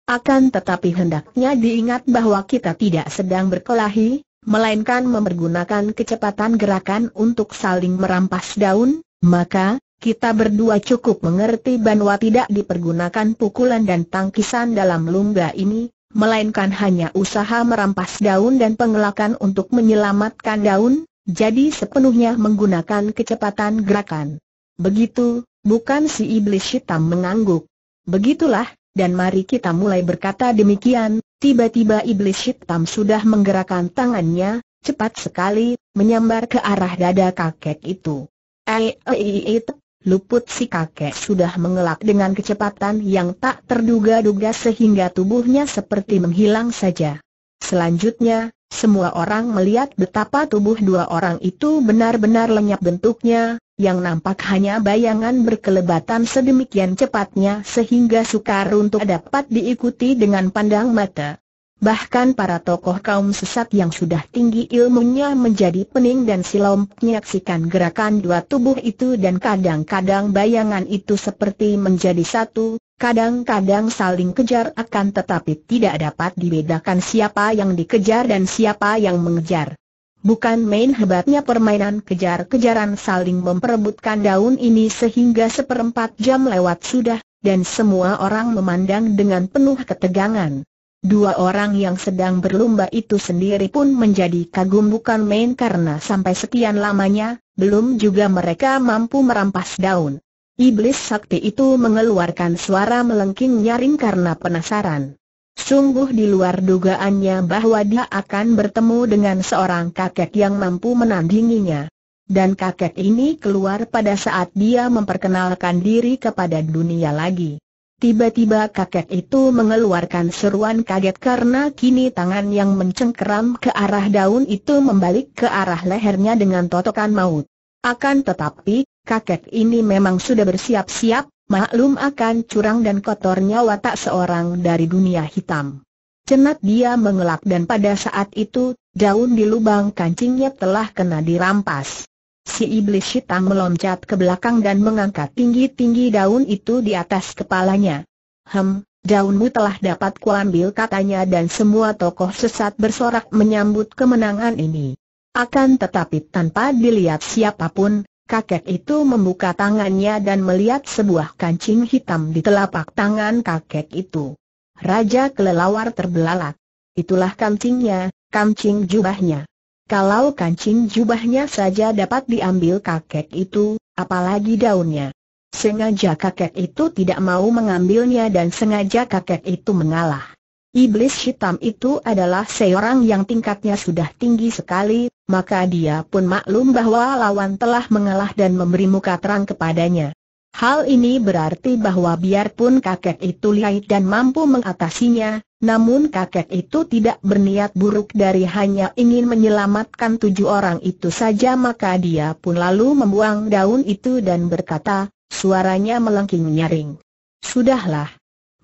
Akan tetapi hendaknya diingat bahwa kita tidak sedang berkelahi, melainkan mempergunakan kecepatan gerakan untuk saling merampas daun, maka, kita berdua cukup mengerti bahwa tidak dipergunakan pukulan dan tangkisan dalam lumba ini, melainkan hanya usaha merampas daun dan pengelakan untuk menyelamatkan daun, jadi sepenuhnya menggunakan kecepatan gerakan. Begitu, bukan si iblis hitam mengangguk. Begitulah, dan mari kita mulai berkata demikian, tiba-tiba iblis hitam sudah menggerakkan tangannya, cepat sekali, menyambar ke arah dada kakek itu. Ei, eh, eh, eh, Luput si kakek sudah mengelak dengan kecepatan yang tak terduga-duga sehingga tubuhnya seperti menghilang saja. Selanjutnya, semua orang melihat betapa tubuh dua orang itu benar-benar lenyap bentuknya, yang nampak hanya bayangan berkelebatan sedemikian cepatnya sehingga sukar untuk dapat diikuti dengan pandang mata. Bahkan para tokoh kaum sesat yang sudah tinggi ilmunya menjadi pening dan silau menyaksikan gerakan dua tubuh itu dan kadang-kadang bayangan itu seperti menjadi satu, Kadang-kadang saling kejar akan tetapi tidak dapat dibedakan siapa yang dikejar dan siapa yang mengejar. Bukan main hebatnya permainan kejar-kejaran saling memperebutkan daun ini sehingga seperempat jam lewat sudah, dan semua orang memandang dengan penuh ketegangan. Dua orang yang sedang berlomba itu sendiri pun menjadi kagum bukan main karena sampai sekian lamanya, belum juga mereka mampu merampas daun. Iblis sakti itu mengeluarkan suara melengking nyaring karena penasaran. Sungguh di luar dugaannya bahwa dia akan bertemu dengan seorang kakek yang mampu menandinginya. Dan kakek ini keluar pada saat dia memperkenalkan diri kepada dunia lagi. Tiba-tiba kakek itu mengeluarkan seruan kaget karena kini tangan yang mencengkeram ke arah daun itu membalik ke arah lehernya dengan totokan maut. Akan tetapi, kakek ini memang sudah bersiap-siap, maklum akan curang dan kotornya watak seorang dari dunia hitam. Cenat dia mengelak dan pada saat itu, daun di lubang kancingnya telah kena dirampas. Si iblis hitam meloncat ke belakang dan mengangkat tinggi-tinggi daun itu di atas kepalanya. Hem, daunmu telah dapat kuambil katanya dan semua tokoh sesat bersorak menyambut kemenangan ini. Akan tetapi tanpa dilihat siapapun, kakek itu membuka tangannya dan melihat sebuah kancing hitam di telapak tangan kakek itu. Raja kelelawar terbelalak. Itulah kancingnya, kancing jubahnya. Kalau kancing jubahnya saja dapat diambil kakek itu, apalagi daunnya. Sengaja kakek itu tidak mau mengambilnya dan sengaja kakek itu mengalah. Iblis hitam itu adalah seorang yang tingkatnya sudah tinggi sekali, maka dia pun maklum bahwa lawan telah mengalah dan memberi muka terang kepadanya. Hal ini berarti bahwa biarpun kakek itu lihai dan mampu mengatasinya, namun kakek itu tidak berniat buruk dari hanya ingin menyelamatkan tujuh orang itu saja maka dia pun lalu membuang daun itu dan berkata, suaranya melengking nyaring. Sudahlah,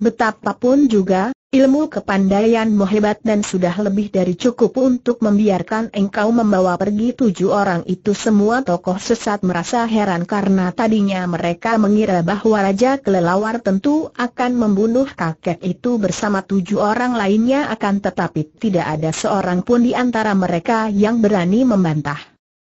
Betapapun juga, ilmu kepandaianmu hebat dan sudah lebih dari cukup untuk membiarkan engkau membawa pergi tujuh orang itu Semua tokoh sesat merasa heran karena tadinya mereka mengira bahwa Raja Kelelawar tentu akan membunuh kakek itu bersama tujuh orang lainnya akan tetapi tidak ada seorang pun di antara mereka yang berani membantah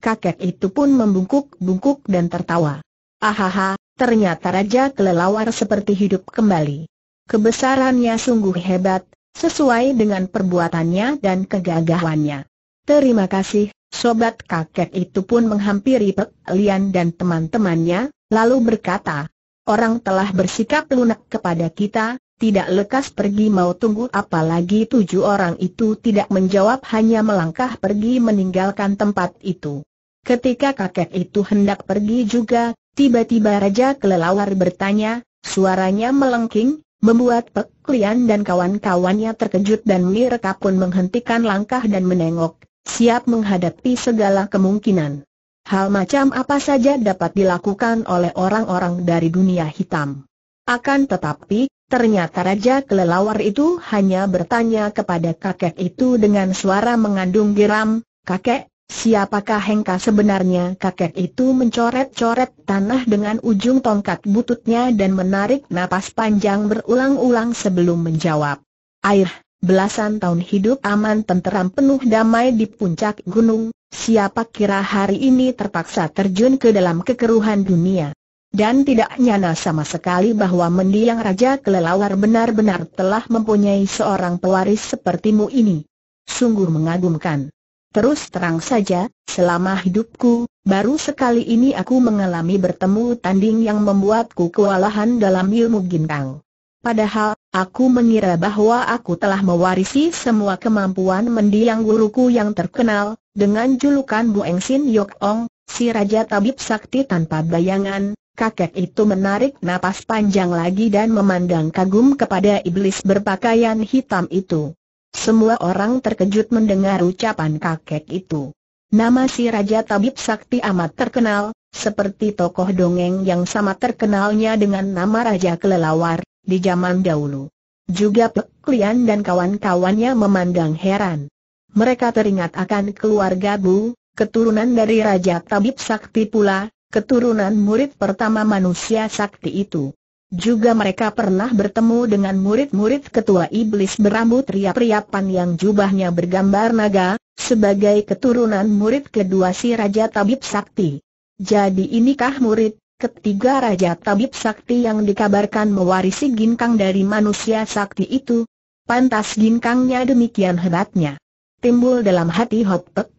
Kakek itu pun membungkuk-bungkuk dan tertawa Ahaha, ternyata Raja Kelelawar seperti hidup kembali Kebesarannya sungguh hebat, sesuai dengan perbuatannya dan kegagahannya. Terima kasih, sobat kakek itu pun menghampiri Pek Lian dan teman-temannya, lalu berkata, Orang telah bersikap lunak kepada kita, tidak lekas pergi mau tunggu apalagi tujuh orang itu tidak menjawab hanya melangkah pergi meninggalkan tempat itu. Ketika kakek itu hendak pergi juga, tiba-tiba Raja Kelelawar bertanya, suaranya melengking, Membuat Pek dan kawan-kawannya terkejut dan mereka pun menghentikan langkah dan menengok, siap menghadapi segala kemungkinan. Hal macam apa saja dapat dilakukan oleh orang-orang dari dunia hitam. Akan tetapi, ternyata Raja Kelelawar itu hanya bertanya kepada kakek itu dengan suara mengandung geram, Kakek, Siapakah Hengka sebenarnya kakek itu mencoret-coret tanah dengan ujung tongkat bututnya dan menarik napas panjang berulang-ulang sebelum menjawab. Air, belasan tahun hidup aman tenteram penuh damai di puncak gunung, siapa kira hari ini terpaksa terjun ke dalam kekeruhan dunia. Dan tidak nyana sama sekali bahwa mendiang Raja Kelelawar benar-benar telah mempunyai seorang pewaris sepertimu ini. Sungguh mengagumkan. Terus terang saja, selama hidupku, baru sekali ini aku mengalami bertemu tanding yang membuatku kewalahan dalam ilmu gintang. Padahal, aku mengira bahwa aku telah mewarisi semua kemampuan mendiang guruku yang terkenal, dengan julukan Bueng Sin Yok Ong, si Raja Tabib Sakti tanpa bayangan, kakek itu menarik napas panjang lagi dan memandang kagum kepada iblis berpakaian hitam itu. Semua orang terkejut mendengar ucapan kakek itu. Nama si Raja Tabib Sakti amat terkenal, seperti tokoh dongeng yang sama terkenalnya dengan nama Raja Kelelawar, di zaman dahulu. Juga Pek dan kawan-kawannya memandang heran. Mereka teringat akan keluarga Bu, keturunan dari Raja Tabib Sakti pula, keturunan murid pertama manusia sakti itu. Juga mereka pernah bertemu dengan murid-murid ketua iblis berambut riap-riapan yang jubahnya bergambar naga, sebagai keturunan murid kedua si Raja Tabib Sakti. Jadi inikah murid, ketiga Raja Tabib Sakti yang dikabarkan mewarisi ginkang dari manusia sakti itu? Pantas ginkangnya demikian hebatnya. Timbul dalam hati Hot Pek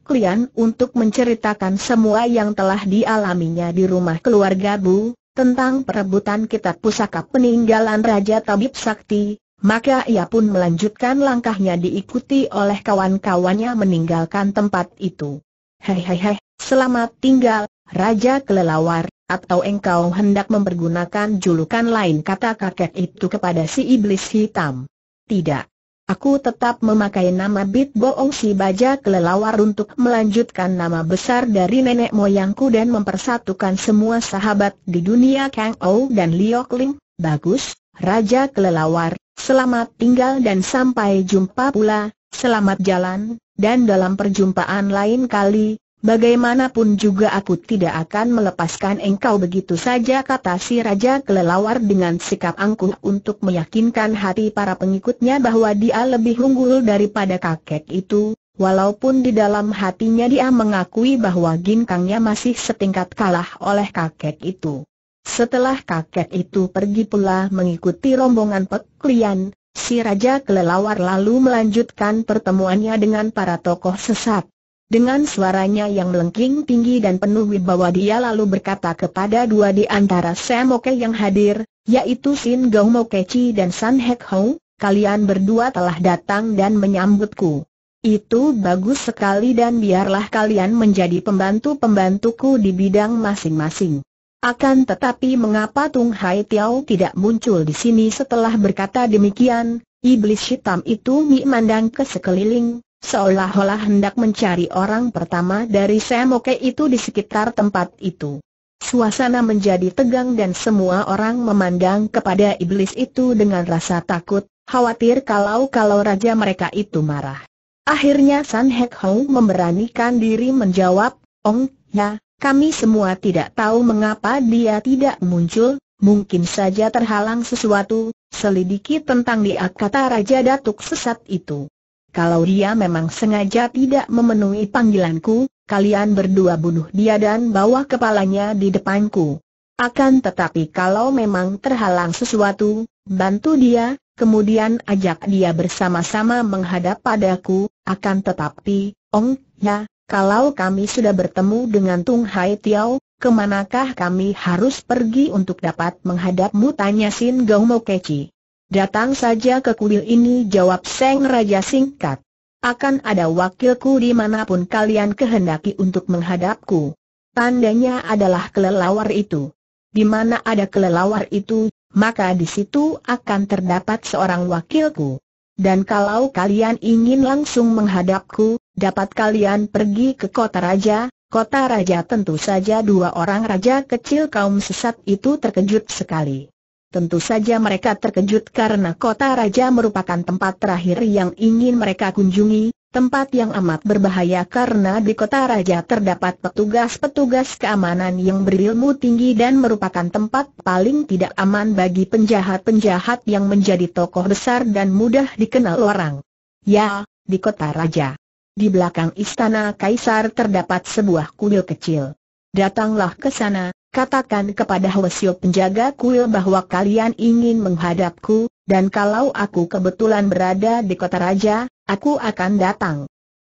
untuk menceritakan semua yang telah dialaminya di rumah keluarga Bu, tentang perebutan kitab pusaka peninggalan Raja Tabib Sakti, maka ia pun melanjutkan langkahnya diikuti oleh kawan-kawannya meninggalkan tempat itu. Hehehe, selamat tinggal, Raja Kelelawar, atau engkau hendak mempergunakan julukan lain kata kakek itu kepada si iblis hitam? Tidak. Aku tetap memakai nama Bit Boong si baja kelelawar untuk melanjutkan nama besar dari nenek moyangku dan mempersatukan semua sahabat di dunia Kang Ou dan Liok Ling. Bagus, Raja Kelelawar, selamat tinggal dan sampai jumpa pula, selamat jalan, dan dalam perjumpaan lain kali, Bagaimanapun juga aku tidak akan melepaskan engkau begitu saja kata si Raja Kelelawar dengan sikap angkuh untuk meyakinkan hati para pengikutnya bahwa dia lebih unggul daripada kakek itu, walaupun di dalam hatinya dia mengakui bahwa ginkangnya masih setingkat kalah oleh kakek itu. Setelah kakek itu pergi pula mengikuti rombongan peklian, si Raja Kelelawar lalu melanjutkan pertemuannya dengan para tokoh sesat. Dengan suaranya yang melengking tinggi dan penuh wibawa dia lalu berkata kepada dua di antara Semoke yang hadir, yaitu Sin Gau Mokechi dan San Hek Hou, kalian berdua telah datang dan menyambutku. Itu bagus sekali dan biarlah kalian menjadi pembantu-pembantuku di bidang masing-masing. Akan tetapi mengapa Tung Hai Tiao tidak muncul di sini setelah berkata demikian, iblis hitam itu memandang ke sekeliling, Seolah-olah hendak mencari orang pertama dari Semoke itu di sekitar tempat itu. Suasana menjadi tegang dan semua orang memandang kepada iblis itu dengan rasa takut, khawatir kalau-kalau raja mereka itu marah. Akhirnya San Hek Hong memberanikan diri menjawab, Ong, ya, kami semua tidak tahu mengapa dia tidak muncul, mungkin saja terhalang sesuatu, selidiki tentang dia kata Raja Datuk sesat itu kalau dia memang sengaja tidak memenuhi panggilanku, kalian berdua bunuh dia dan bawa kepalanya di depanku. Akan tetapi kalau memang terhalang sesuatu, bantu dia, kemudian ajak dia bersama-sama menghadap padaku, akan tetapi, Ong, ya, kalau kami sudah bertemu dengan Tung Hai Tiao, kemanakah kami harus pergi untuk dapat menghadapmu? Tanya Sin Gaumo Keci. Datang saja ke kuil ini jawab Seng Raja singkat. Akan ada wakilku dimanapun kalian kehendaki untuk menghadapku. Tandanya adalah kelelawar itu. Di mana ada kelelawar itu, maka di situ akan terdapat seorang wakilku. Dan kalau kalian ingin langsung menghadapku, dapat kalian pergi ke kota raja, kota raja tentu saja dua orang raja kecil kaum sesat itu terkejut sekali. Tentu saja mereka terkejut karena kota raja merupakan tempat terakhir yang ingin mereka kunjungi, tempat yang amat berbahaya karena di kota raja terdapat petugas-petugas keamanan yang berilmu tinggi dan merupakan tempat paling tidak aman bagi penjahat-penjahat yang menjadi tokoh besar dan mudah dikenal orang. Ya, di kota raja. Di belakang istana kaisar terdapat sebuah kuil kecil. Datanglah ke sana, Katakan kepada Hwasyo penjaga kuil bahwa kalian ingin menghadapku, dan kalau aku kebetulan berada di kota raja, aku akan datang.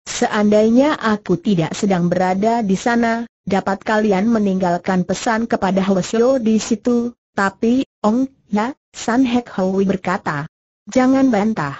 Seandainya aku tidak sedang berada di sana, dapat kalian meninggalkan pesan kepada Hwasyo di situ, tapi, Ong, ya, San Hek Hoi berkata, jangan bantah.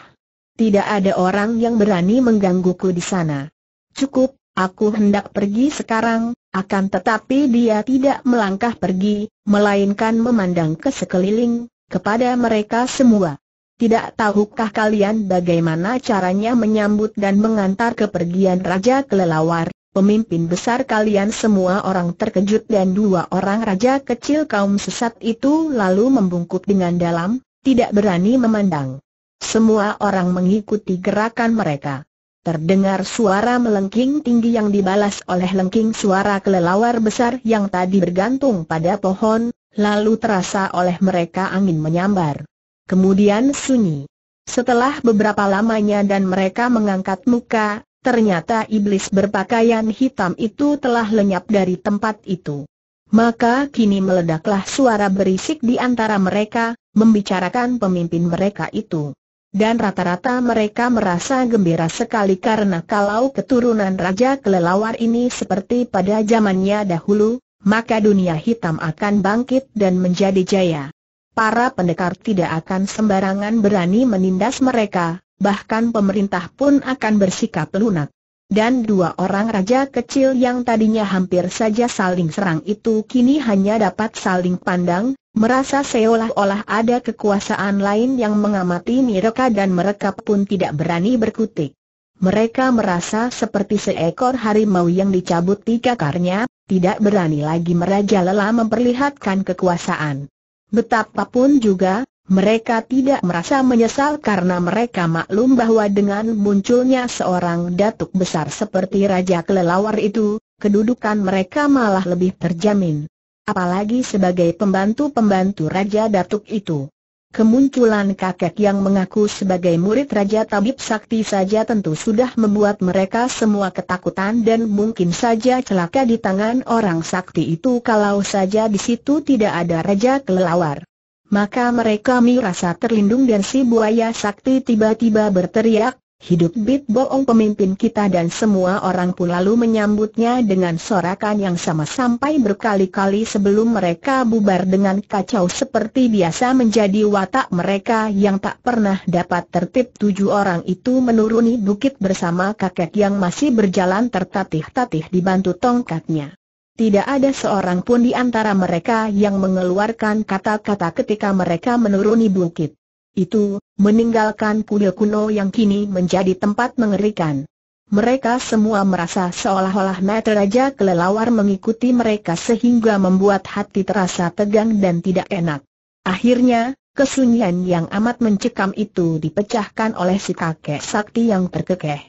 Tidak ada orang yang berani menggangguku di sana. Cukup, aku hendak pergi sekarang, akan tetapi dia tidak melangkah pergi, melainkan memandang ke sekeliling, kepada mereka semua. Tidak tahukah kalian bagaimana caranya menyambut dan mengantar kepergian Raja Kelelawar, pemimpin besar kalian semua orang terkejut dan dua orang raja kecil kaum sesat itu lalu membungkuk dengan dalam, tidak berani memandang. Semua orang mengikuti gerakan mereka. Terdengar suara melengking tinggi yang dibalas oleh lengking suara kelelawar besar yang tadi bergantung pada pohon, lalu terasa oleh mereka angin menyambar. Kemudian sunyi. Setelah beberapa lamanya dan mereka mengangkat muka, ternyata iblis berpakaian hitam itu telah lenyap dari tempat itu. Maka kini meledaklah suara berisik di antara mereka, membicarakan pemimpin mereka itu dan rata-rata mereka merasa gembira sekali karena kalau keturunan Raja Kelelawar ini seperti pada zamannya dahulu, maka dunia hitam akan bangkit dan menjadi jaya. Para pendekar tidak akan sembarangan berani menindas mereka, bahkan pemerintah pun akan bersikap lunak. Dan dua orang raja kecil yang tadinya hampir saja saling serang itu kini hanya dapat saling pandang, Merasa seolah-olah ada kekuasaan lain yang mengamati mereka dan mereka pun tidak berani berkutik. Mereka merasa seperti seekor harimau yang dicabut tiga karnya, tidak berani lagi merajalela memperlihatkan kekuasaan. Betapapun juga, mereka tidak merasa menyesal karena mereka maklum bahwa dengan munculnya seorang datuk besar seperti Raja Kelelawar itu, kedudukan mereka malah lebih terjamin apalagi sebagai pembantu-pembantu Raja Datuk itu. Kemunculan kakek yang mengaku sebagai murid Raja Tabib Sakti saja tentu sudah membuat mereka semua ketakutan dan mungkin saja celaka di tangan orang sakti itu kalau saja di situ tidak ada Raja Kelelawar. Maka mereka merasa terlindung dan si buaya sakti tiba-tiba berteriak, Hidup Bit Boong pemimpin kita dan semua orang pun lalu menyambutnya dengan sorakan yang sama sampai berkali-kali sebelum mereka bubar dengan kacau seperti biasa menjadi watak mereka yang tak pernah dapat tertib tujuh orang itu menuruni bukit bersama kakek yang masih berjalan tertatih-tatih dibantu tongkatnya. Tidak ada seorang pun di antara mereka yang mengeluarkan kata-kata ketika mereka menuruni bukit. Itu, meninggalkan kuil kuno yang kini menjadi tempat mengerikan. Mereka semua merasa seolah-olah mata raja kelelawar mengikuti mereka sehingga membuat hati terasa tegang dan tidak enak. Akhirnya, kesunyian yang amat mencekam itu dipecahkan oleh si kakek sakti yang terkekeh.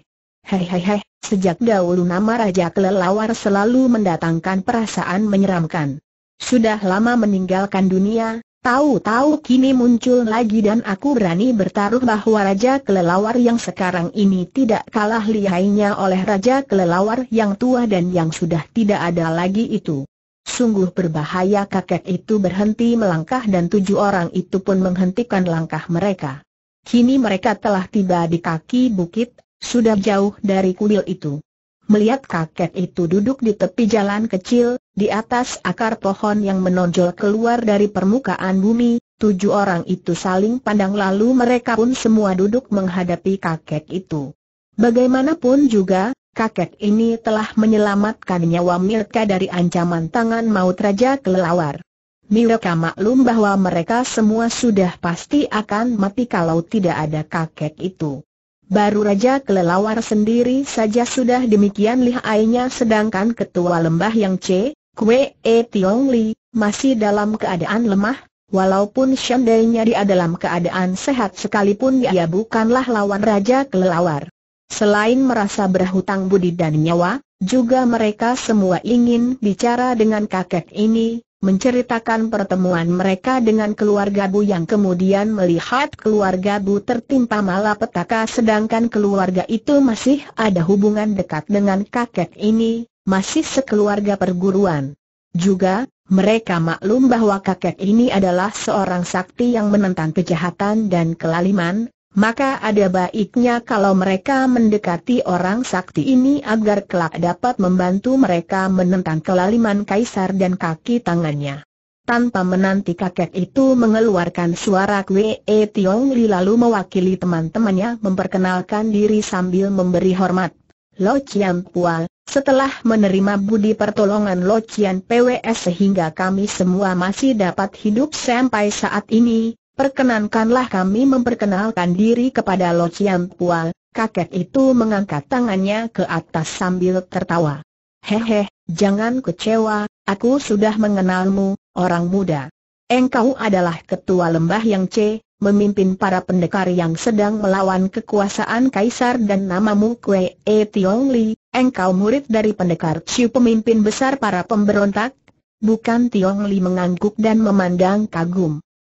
Hei hei hei, sejak dahulu nama raja kelelawar selalu mendatangkan perasaan menyeramkan. Sudah lama meninggalkan dunia, Tahu-tahu kini muncul lagi dan aku berani bertaruh bahwa Raja Kelelawar yang sekarang ini tidak kalah lihainya oleh Raja Kelelawar yang tua dan yang sudah tidak ada lagi itu. Sungguh berbahaya kakek itu berhenti melangkah dan tujuh orang itu pun menghentikan langkah mereka. Kini mereka telah tiba di kaki bukit, sudah jauh dari kuil itu. Melihat kakek itu duduk di tepi jalan kecil, di atas akar pohon yang menonjol keluar dari permukaan bumi, tujuh orang itu saling pandang lalu mereka pun semua duduk menghadapi kakek itu. Bagaimanapun juga, kakek ini telah menyelamatkan nyawa Mirka dari ancaman tangan maut Raja Kelelawar. Mirka maklum bahwa mereka semua sudah pasti akan mati kalau tidak ada kakek itu. Baru Raja Kelelawar sendiri saja sudah demikian lihainya sedangkan ketua lembah yang C, Kwe E Tiong Li, masih dalam keadaan lemah, walaupun syandainya dia dalam keadaan sehat sekalipun dia bukanlah lawan Raja Kelelawar. Selain merasa berhutang budi dan nyawa, juga mereka semua ingin bicara dengan kakek ini, menceritakan pertemuan mereka dengan keluarga Bu yang kemudian melihat keluarga Bu tertimpa malapetaka sedangkan keluarga itu masih ada hubungan dekat dengan kakek ini, masih sekeluarga perguruan. Juga, mereka maklum bahwa kakek ini adalah seorang sakti yang menentang kejahatan dan kelaliman, maka ada baiknya kalau mereka mendekati orang sakti ini agar kelak dapat membantu mereka menentang kelaliman kaisar dan kaki tangannya. Tanpa menanti kakek itu mengeluarkan suara Kwee e Tiong Li lalu mewakili teman-temannya memperkenalkan diri sambil memberi hormat. Lo Chiam Pual, setelah menerima budi pertolongan Lo Chiam PWS sehingga kami semua masih dapat hidup sampai saat ini, Perkenankanlah kami memperkenalkan diri kepada Lo Chiang Pual, kakek itu mengangkat tangannya ke atas sambil tertawa. Hehe, jangan kecewa, aku sudah mengenalmu, orang muda. Engkau adalah ketua lembah yang C, memimpin para pendekar yang sedang melawan kekuasaan kaisar dan namamu Kwe E Tiong Li, engkau murid dari pendekar Chiu pemimpin besar para pemberontak? Bukan Tiong Li mengangguk dan memandang kagum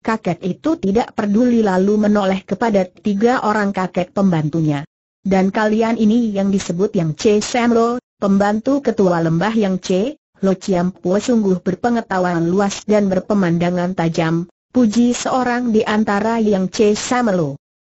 kakek itu tidak peduli lalu menoleh kepada tiga orang kakek pembantunya. Dan kalian ini yang disebut yang C. Sam pembantu ketua lembah yang C, Lo Chiam Po sungguh berpengetahuan luas dan berpemandangan tajam, puji seorang di antara yang C. Sam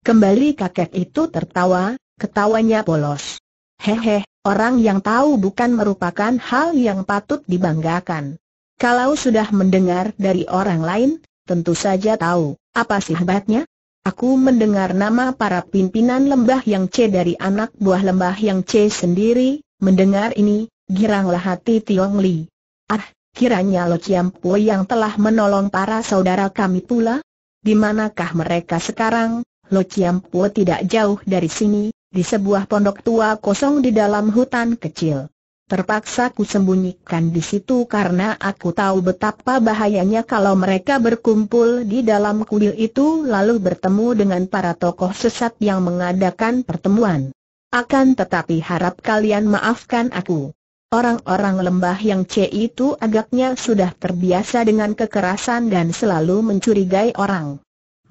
Kembali kakek itu tertawa, ketawanya polos. Hehe, orang yang tahu bukan merupakan hal yang patut dibanggakan. Kalau sudah mendengar dari orang lain, tentu saja tahu, apa sih hebatnya? Aku mendengar nama para pimpinan lembah yang C dari anak buah lembah yang C sendiri, mendengar ini, giranglah hati Tiong Li. Ah, kiranya Lo Chiam Po yang telah menolong para saudara kami pula? Di manakah mereka sekarang? Lo Chiam Po tidak jauh dari sini, di sebuah pondok tua kosong di dalam hutan kecil. Terpaksa ku sembunyikan di situ karena aku tahu betapa bahayanya kalau mereka berkumpul di dalam kuil itu lalu bertemu dengan para tokoh sesat yang mengadakan pertemuan. Akan tetapi harap kalian maafkan aku. Orang-orang lembah yang C itu agaknya sudah terbiasa dengan kekerasan dan selalu mencurigai orang.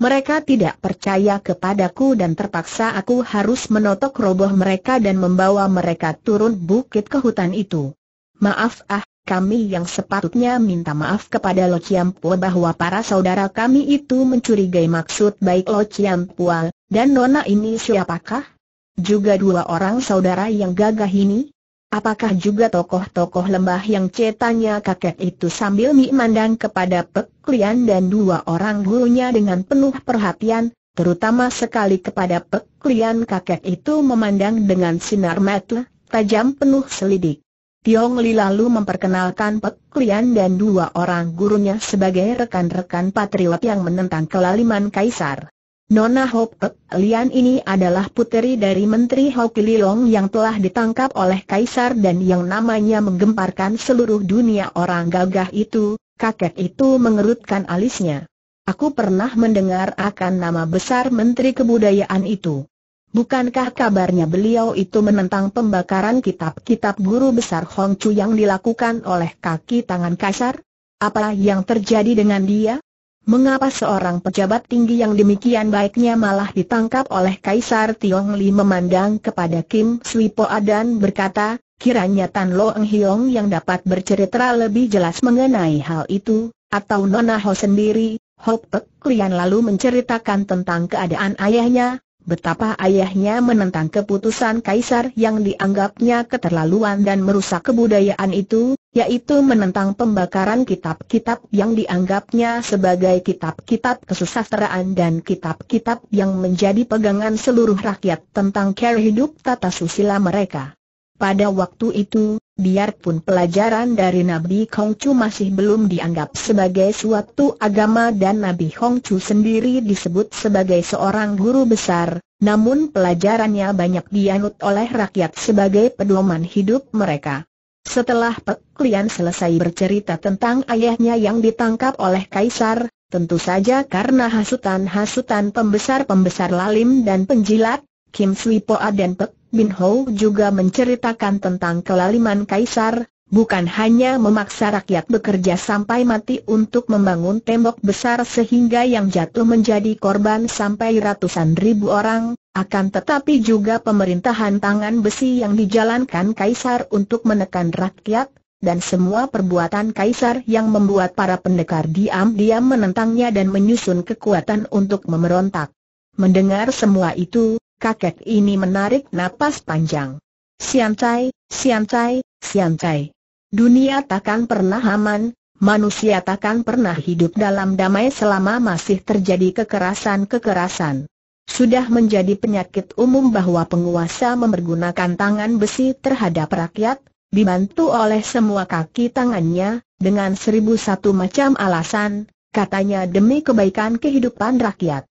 Mereka tidak percaya kepadaku dan terpaksa aku harus menotok roboh mereka dan membawa mereka turun bukit ke hutan itu. Maaf ah, kami yang sepatutnya minta maaf kepada Lo Ciampua bahwa para saudara kami itu mencurigai maksud baik Lo Ciampua, dan Nona ini siapakah? Juga dua orang saudara yang gagah ini? Apakah juga tokoh-tokoh lembah yang cetanya kakek itu sambil memandang kepada Pek Lian dan dua orang gurunya dengan penuh perhatian, terutama sekali kepada Pek Lian kakek itu memandang dengan sinar mata tajam penuh selidik. Tiong Li lalu memperkenalkan Pek Lian dan dua orang gurunya sebagai rekan-rekan patriot yang menentang kelaliman kaisar. Nona Hope, eh, Lian ini adalah puteri dari Menteri Hoki Lilong yang telah ditangkap oleh Kaisar dan yang namanya menggemparkan seluruh dunia orang gagah itu, kakek itu mengerutkan alisnya. Aku pernah mendengar akan nama besar Menteri Kebudayaan itu. Bukankah kabarnya beliau itu menentang pembakaran kitab-kitab guru besar Hong Chu yang dilakukan oleh kaki tangan kasar? Apa yang terjadi dengan dia? Mengapa seorang pejabat tinggi yang demikian baiknya malah ditangkap oleh Kaisar Tiong Li memandang kepada Kim Sui Po Adan berkata, kiranya Tan Lo Eng Hiong yang dapat bercerita lebih jelas mengenai hal itu, atau Nona Ho sendiri, Hope Pek Lian lalu menceritakan tentang keadaan ayahnya, Betapa ayahnya menentang keputusan kaisar yang dianggapnya keterlaluan dan merusak kebudayaan itu, yaitu menentang pembakaran kitab-kitab yang dianggapnya sebagai kitab-kitab kesusasteraan dan kitab-kitab yang menjadi pegangan seluruh rakyat tentang cara hidup tata susila mereka. Pada waktu itu, biarpun pelajaran dari Nabi Hongchu masih belum dianggap sebagai suatu agama dan Nabi Hongchu sendiri disebut sebagai seorang guru besar, namun pelajarannya banyak dianut oleh rakyat sebagai pedoman hidup mereka. Setelah Pek Lian selesai bercerita tentang ayahnya yang ditangkap oleh Kaisar, tentu saja karena hasutan-hasutan pembesar-pembesar lalim dan penjilat, Kim Sui Poa dan Pek Bin Ho juga menceritakan tentang kelaliman Kaisar, bukan hanya memaksa rakyat bekerja sampai mati untuk membangun tembok besar sehingga yang jatuh menjadi korban sampai ratusan ribu orang, akan tetapi juga pemerintahan tangan besi yang dijalankan Kaisar untuk menekan rakyat, dan semua perbuatan kaisar yang membuat para pendekar diam-diam menentangnya dan menyusun kekuatan untuk memberontak. Mendengar semua itu, kakek ini menarik napas panjang. Siantai, siantai, siantai. Dunia takkan pernah aman, manusia takkan pernah hidup dalam damai selama masih terjadi kekerasan-kekerasan. Sudah menjadi penyakit umum bahwa penguasa memergunakan tangan besi terhadap rakyat, dibantu oleh semua kaki tangannya, dengan seribu satu macam alasan, katanya demi kebaikan kehidupan rakyat.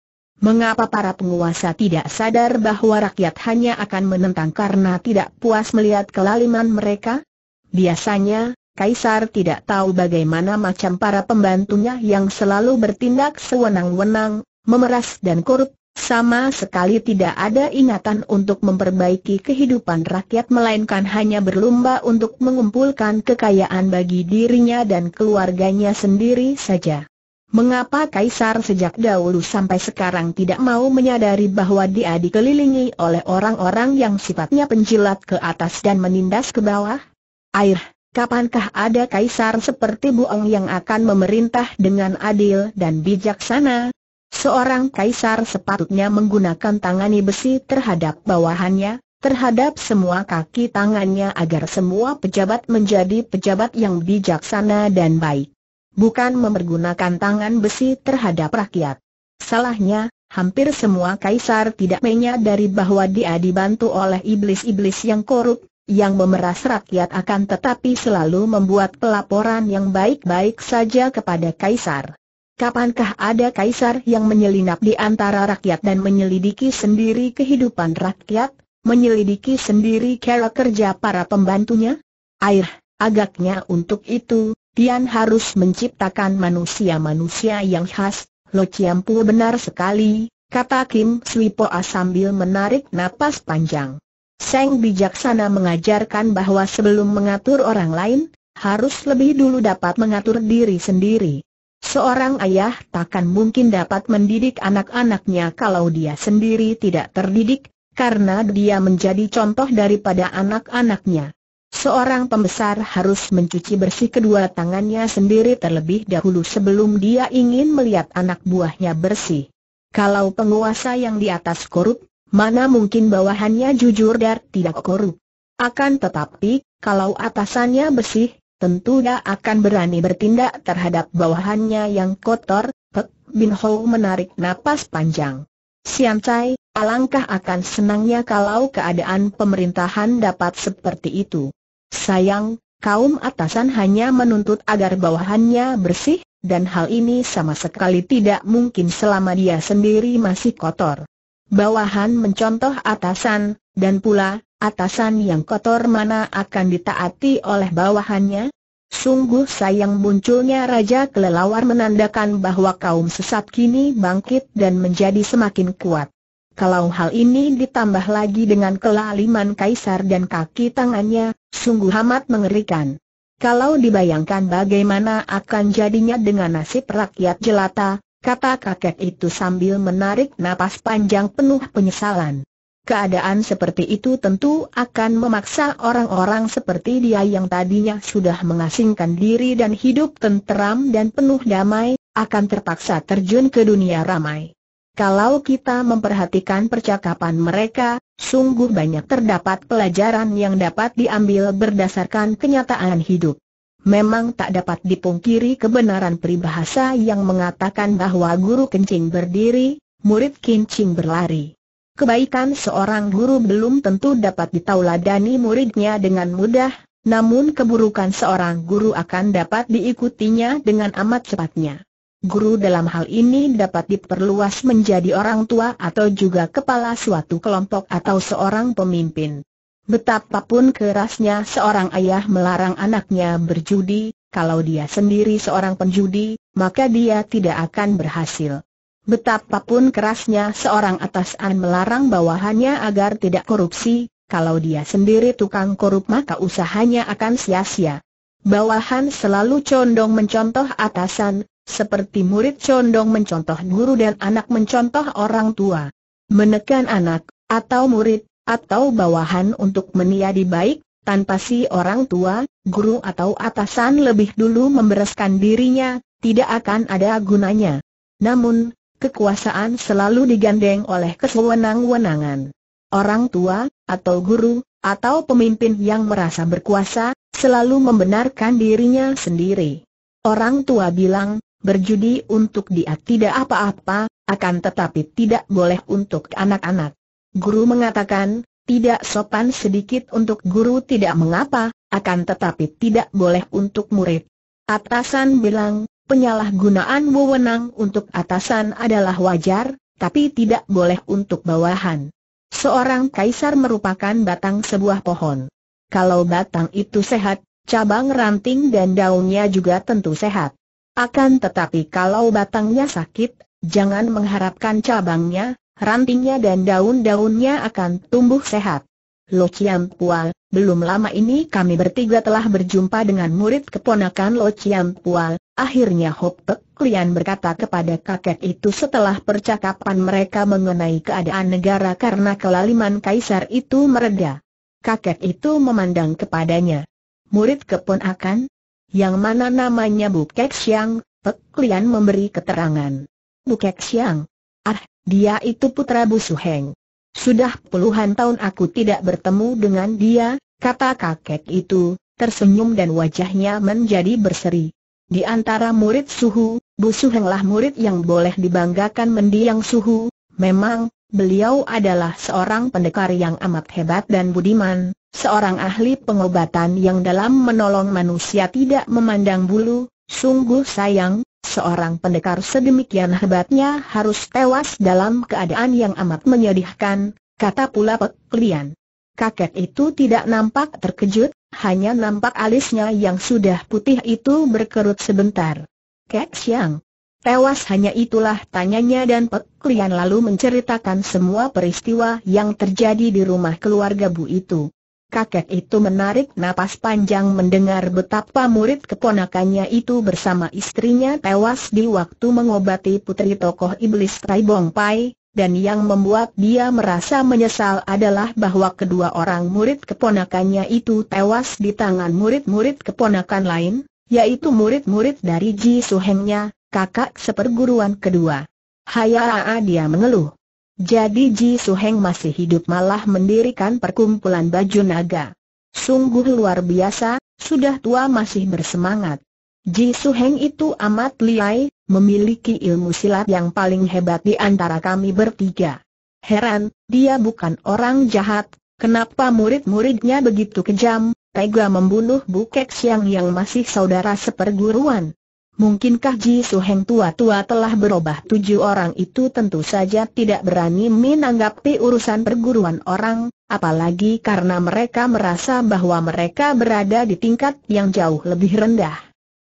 Mengapa para penguasa tidak sadar bahwa rakyat hanya akan menentang karena tidak puas melihat kelaliman mereka? Biasanya, Kaisar tidak tahu bagaimana macam para pembantunya yang selalu bertindak sewenang-wenang, memeras dan korup, sama sekali tidak ada ingatan untuk memperbaiki kehidupan rakyat melainkan hanya berlomba untuk mengumpulkan kekayaan bagi dirinya dan keluarganya sendiri saja. Mengapa Kaisar sejak dahulu sampai sekarang tidak mau menyadari bahwa dia dikelilingi oleh orang-orang yang sifatnya penjilat ke atas dan menindas ke bawah? Air, kapankah ada Kaisar seperti Buang yang akan memerintah dengan adil dan bijaksana? Seorang Kaisar sepatutnya menggunakan tangani besi terhadap bawahannya, terhadap semua kaki tangannya agar semua pejabat menjadi pejabat yang bijaksana dan baik bukan mempergunakan tangan besi terhadap rakyat. Salahnya, hampir semua kaisar tidak menyadari bahwa dia dibantu oleh iblis-iblis yang korup, yang memeras rakyat akan tetapi selalu membuat pelaporan yang baik-baik saja kepada kaisar. Kapankah ada kaisar yang menyelinap di antara rakyat dan menyelidiki sendiri kehidupan rakyat, menyelidiki sendiri cara kerja para pembantunya? Air, agaknya untuk itu, Tian harus menciptakan manusia-manusia yang khas, Lo Chiampu benar sekali, kata Kim Sui Poa sambil menarik napas panjang. Seng bijaksana mengajarkan bahwa sebelum mengatur orang lain, harus lebih dulu dapat mengatur diri sendiri. Seorang ayah takkan mungkin dapat mendidik anak-anaknya kalau dia sendiri tidak terdidik, karena dia menjadi contoh daripada anak-anaknya. Seorang pembesar harus mencuci bersih kedua tangannya sendiri terlebih dahulu sebelum dia ingin melihat anak buahnya bersih. Kalau penguasa yang di atas korup, mana mungkin bawahannya jujur dan tidak korup. Akan tetapi, kalau atasannya bersih, tentu dia akan berani bertindak terhadap bawahannya yang kotor. Pek Bin Ho menarik napas panjang. Sian Cai, alangkah akan senangnya kalau keadaan pemerintahan dapat seperti itu. Sayang, kaum atasan hanya menuntut agar bawahannya bersih, dan hal ini sama sekali tidak mungkin selama dia sendiri masih kotor. Bawahan mencontoh atasan, dan pula, atasan yang kotor mana akan ditaati oleh bawahannya? Sungguh sayang munculnya Raja Kelelawar menandakan bahwa kaum sesat kini bangkit dan menjadi semakin kuat. Kalau hal ini ditambah lagi dengan kelaliman kaisar dan kaki tangannya, sungguh amat mengerikan. Kalau dibayangkan bagaimana akan jadinya dengan nasib rakyat jelata, kata kakek itu sambil menarik napas panjang penuh penyesalan. Keadaan seperti itu tentu akan memaksa orang-orang seperti dia yang tadinya sudah mengasingkan diri dan hidup tenteram dan penuh damai, akan terpaksa terjun ke dunia ramai. Kalau kita memperhatikan percakapan mereka, sungguh banyak terdapat pelajaran yang dapat diambil berdasarkan kenyataan hidup. Memang tak dapat dipungkiri kebenaran peribahasa yang mengatakan bahwa guru kencing berdiri, murid kencing berlari. Kebaikan seorang guru belum tentu dapat ditauladani muridnya dengan mudah, namun keburukan seorang guru akan dapat diikutinya dengan amat cepatnya. Guru dalam hal ini dapat diperluas menjadi orang tua atau juga kepala suatu kelompok atau seorang pemimpin. Betapapun kerasnya seorang ayah melarang anaknya berjudi, kalau dia sendiri seorang penjudi, maka dia tidak akan berhasil. Betapapun kerasnya seorang atasan melarang bawahannya agar tidak korupsi, kalau dia sendiri tukang korup maka usahanya akan sia-sia. Bawahan selalu condong mencontoh atasan, seperti murid condong mencontoh guru dan anak mencontoh orang tua. Menekan anak, atau murid, atau bawahan untuk meniadi baik, tanpa si orang tua, guru atau atasan lebih dulu membereskan dirinya, tidak akan ada gunanya. Namun, kekuasaan selalu digandeng oleh kesewenang-wenangan. Orang tua, atau guru, atau pemimpin yang merasa berkuasa, selalu membenarkan dirinya sendiri. Orang tua bilang, berjudi untuk dia tidak apa-apa, akan tetapi tidak boleh untuk anak-anak. Guru mengatakan, tidak sopan sedikit untuk guru tidak mengapa, akan tetapi tidak boleh untuk murid. Atasan bilang, penyalahgunaan wewenang untuk atasan adalah wajar, tapi tidak boleh untuk bawahan. Seorang kaisar merupakan batang sebuah pohon. Kalau batang itu sehat, cabang ranting dan daunnya juga tentu sehat. Akan tetapi kalau batangnya sakit, jangan mengharapkan cabangnya, rantingnya dan daun-daunnya akan tumbuh sehat. Lo Chiam Pual, belum lama ini kami bertiga telah berjumpa dengan murid keponakan Lo Chiam Pual, akhirnya Hop Pek Lian berkata kepada kakek itu setelah percakapan mereka mengenai keadaan negara karena kelaliman kaisar itu mereda. Kakek itu memandang kepadanya. Murid keponakan, yang mana namanya Bukek Siang, Pek Lian memberi keterangan. Bukek Siang? Ah, dia itu putra Bu Suheng. Sudah puluhan tahun aku tidak bertemu dengan dia, kata kakek itu, tersenyum dan wajahnya menjadi berseri. Di antara murid suhu, Bu Suhenglah murid yang boleh dibanggakan mendiang suhu, memang, Beliau adalah seorang pendekar yang amat hebat dan budiman, seorang ahli pengobatan yang dalam menolong manusia tidak memandang bulu, sungguh sayang, seorang pendekar sedemikian hebatnya harus tewas dalam keadaan yang amat menyedihkan, kata pula Pek Lian. Kakek itu tidak nampak terkejut, hanya nampak alisnya yang sudah putih itu berkerut sebentar. Kek Siang, Tewas hanya itulah tanyanya dan Pek Lian lalu menceritakan semua peristiwa yang terjadi di rumah keluarga Bu itu. Kakek itu menarik napas panjang mendengar betapa murid keponakannya itu bersama istrinya tewas di waktu mengobati putri tokoh iblis Tai Bong Pai, dan yang membuat dia merasa menyesal adalah bahwa kedua orang murid keponakannya itu tewas di tangan murid-murid keponakan lain, yaitu murid-murid dari Ji Suhengnya, kakak seperguruan kedua. Hayaa dia mengeluh. Jadi Ji Suheng masih hidup malah mendirikan perkumpulan baju naga. Sungguh luar biasa, sudah tua masih bersemangat. Ji Suheng itu amat liai, memiliki ilmu silat yang paling hebat di antara kami bertiga. Heran, dia bukan orang jahat, kenapa murid-muridnya begitu kejam, tega membunuh Bukek Siang yang masih saudara seperguruan. Mungkinkah Ji Suheng tua-tua telah berubah tujuh orang itu tentu saja tidak berani menanggapi urusan perguruan orang, apalagi karena mereka merasa bahwa mereka berada di tingkat yang jauh lebih rendah.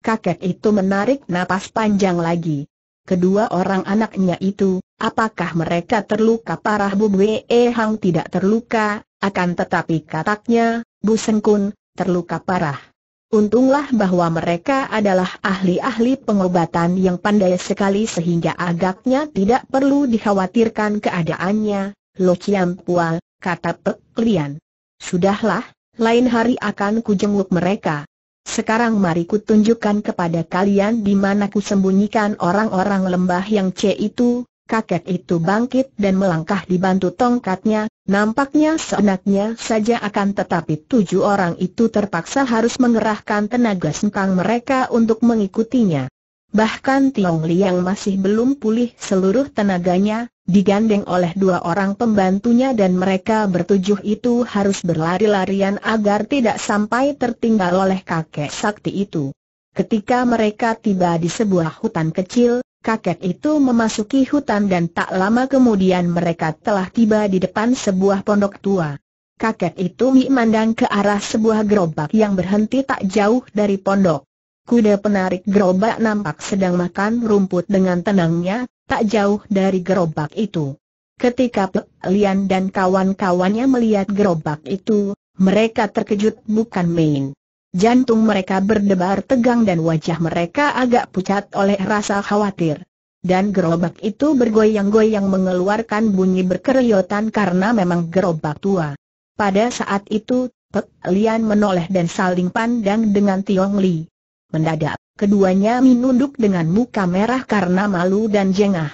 Kakek itu menarik napas panjang lagi. Kedua orang anaknya itu, apakah mereka terluka parah Bu Wee Hang tidak terluka, akan tetapi kataknya, Bu Sengkun, terluka parah. Untunglah bahwa mereka adalah ahli-ahli pengobatan yang pandai sekali sehingga agaknya tidak perlu dikhawatirkan keadaannya, Lo Chiam Pua, kata Pek Lian. Sudahlah, lain hari akan kujenguk mereka. Sekarang mari kutunjukkan kepada kalian di mana ku sembunyikan orang-orang lembah yang C itu, kakek itu bangkit dan melangkah dibantu tongkatnya, nampaknya seenaknya saja akan tetapi tujuh orang itu terpaksa harus mengerahkan tenaga sengkang mereka untuk mengikutinya. Bahkan Tiong Li yang masih belum pulih seluruh tenaganya, digandeng oleh dua orang pembantunya dan mereka bertujuh itu harus berlari-larian agar tidak sampai tertinggal oleh kakek sakti itu. Ketika mereka tiba di sebuah hutan kecil, kakek itu memasuki hutan dan tak lama kemudian mereka telah tiba di depan sebuah pondok tua. Kakek itu memandang ke arah sebuah gerobak yang berhenti tak jauh dari pondok. Kuda penarik gerobak nampak sedang makan rumput dengan tenangnya, tak jauh dari gerobak itu. Ketika Pek Lian dan kawan-kawannya melihat gerobak itu, mereka terkejut bukan main. Jantung mereka berdebar tegang dan wajah mereka agak pucat oleh rasa khawatir. Dan gerobak itu bergoyang-goyang mengeluarkan bunyi berkeriotan karena memang gerobak tua. Pada saat itu, Pek Lian menoleh dan saling pandang dengan Tiong Li. Mendadak, keduanya menunduk dengan muka merah karena malu dan jengah.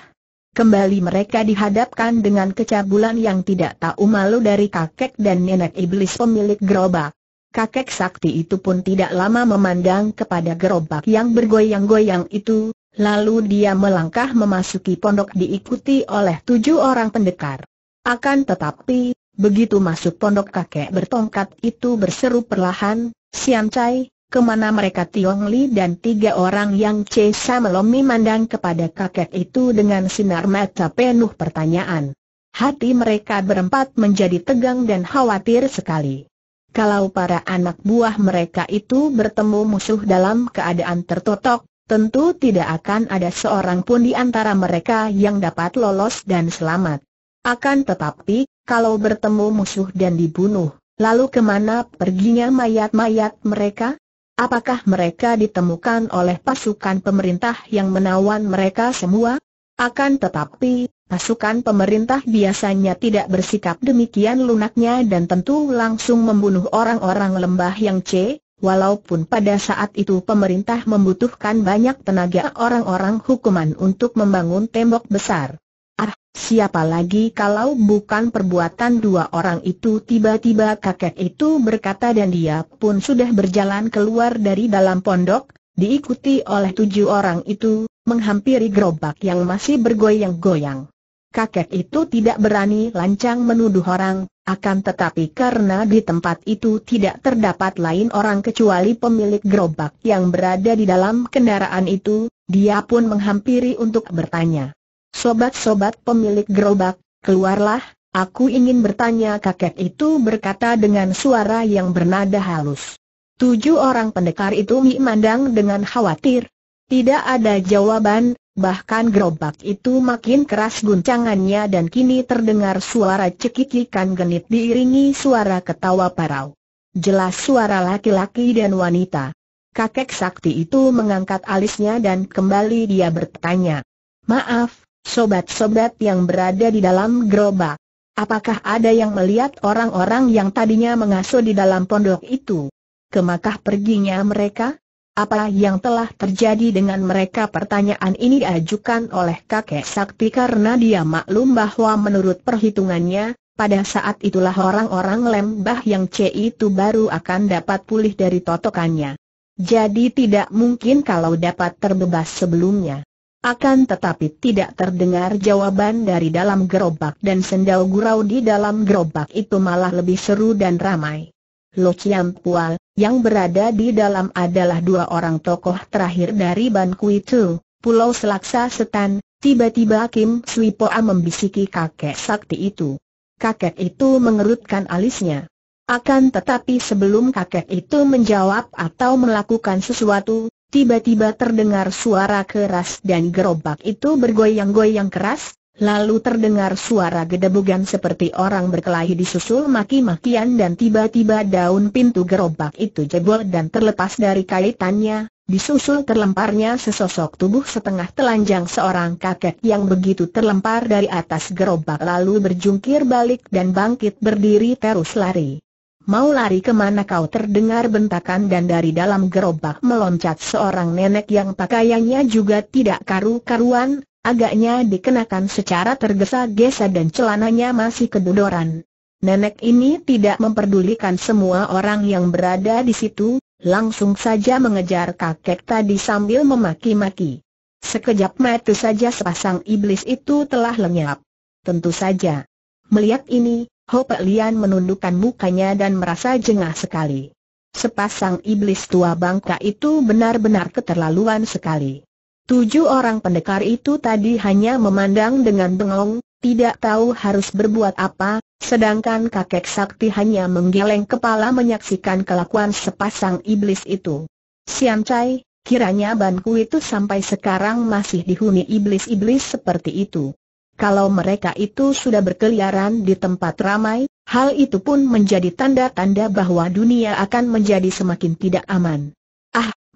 Kembali mereka dihadapkan dengan kecabulan yang tidak tahu malu dari kakek dan nenek iblis pemilik gerobak kakek sakti itu pun tidak lama memandang kepada gerobak yang bergoyang-goyang itu, lalu dia melangkah memasuki pondok diikuti oleh tujuh orang pendekar. Akan tetapi, begitu masuk pondok kakek bertongkat itu berseru perlahan, Siam Chai, kemana mereka Tiong Li dan tiga orang yang Cesa Melomi mandang kepada kakek itu dengan sinar mata penuh pertanyaan. Hati mereka berempat menjadi tegang dan khawatir sekali. Kalau para anak buah mereka itu bertemu musuh dalam keadaan tertotok, tentu tidak akan ada seorang pun di antara mereka yang dapat lolos dan selamat. Akan tetapi, kalau bertemu musuh dan dibunuh, lalu kemana perginya mayat-mayat mereka? Apakah mereka ditemukan oleh pasukan pemerintah yang menawan mereka semua? Akan tetapi, pasukan pemerintah biasanya tidak bersikap demikian lunaknya dan tentu langsung membunuh orang-orang lembah yang C, walaupun pada saat itu pemerintah membutuhkan banyak tenaga orang-orang hukuman untuk membangun tembok besar. Ah, siapa lagi kalau bukan perbuatan dua orang itu tiba-tiba kakek itu berkata dan dia pun sudah berjalan keluar dari dalam pondok, Diikuti oleh tujuh orang itu, menghampiri gerobak yang masih bergoyang-goyang. Kakek itu tidak berani lancang menuduh orang, akan tetapi karena di tempat itu tidak terdapat lain orang kecuali pemilik gerobak yang berada di dalam kendaraan itu, dia pun menghampiri untuk bertanya. Sobat-sobat pemilik gerobak, keluarlah, aku ingin bertanya kakek itu berkata dengan suara yang bernada halus. Tujuh orang pendekar itu memandang dengan khawatir. Tidak ada jawaban, bahkan gerobak itu makin keras guncangannya dan kini terdengar suara cekikikan genit diiringi suara ketawa parau. Jelas suara laki-laki dan wanita. Kakek sakti itu mengangkat alisnya dan kembali dia bertanya. Maaf, sobat-sobat yang berada di dalam gerobak. Apakah ada yang melihat orang-orang yang tadinya mengasuh di dalam pondok itu? kemakah perginya mereka? Apa yang telah terjadi dengan mereka pertanyaan ini diajukan oleh kakek sakti karena dia maklum bahwa menurut perhitungannya, pada saat itulah orang-orang lembah yang C itu baru akan dapat pulih dari totokannya. Jadi tidak mungkin kalau dapat terbebas sebelumnya. Akan tetapi tidak terdengar jawaban dari dalam gerobak dan sendal gurau di dalam gerobak itu malah lebih seru dan ramai. Lo Ciampual, yang berada di dalam adalah dua orang tokoh terakhir dari Ban Kui Tu, Pulau Selaksa Setan, tiba-tiba Kim Sui Poa membisiki kakek sakti itu. Kakek itu mengerutkan alisnya. Akan tetapi sebelum kakek itu menjawab atau melakukan sesuatu, tiba-tiba terdengar suara keras dan gerobak itu bergoyang-goyang keras, Lalu terdengar suara gedebugan seperti orang berkelahi disusul maki-makian dan tiba-tiba daun pintu gerobak itu jebol dan terlepas dari kaitannya, disusul terlemparnya sesosok tubuh setengah telanjang seorang kakek yang begitu terlempar dari atas gerobak lalu berjungkir balik dan bangkit berdiri terus lari. Mau lari kemana kau terdengar bentakan dan dari dalam gerobak meloncat seorang nenek yang pakaiannya juga tidak karu-karuan, agaknya dikenakan secara tergesa-gesa dan celananya masih kedodoran. Nenek ini tidak memperdulikan semua orang yang berada di situ, langsung saja mengejar kakek tadi sambil memaki-maki. Sekejap mata saja sepasang iblis itu telah lenyap. Tentu saja. Melihat ini, Ho Pek Lian menundukkan mukanya dan merasa jengah sekali. Sepasang iblis tua bangka itu benar-benar keterlaluan sekali. Tujuh orang pendekar itu tadi hanya memandang dengan bengong, tidak tahu harus berbuat apa, sedangkan kakek sakti hanya menggeleng kepala menyaksikan kelakuan sepasang iblis itu. Sian Chai, kiranya banku itu sampai sekarang masih dihuni iblis-iblis seperti itu. Kalau mereka itu sudah berkeliaran di tempat ramai, hal itu pun menjadi tanda-tanda bahwa dunia akan menjadi semakin tidak aman.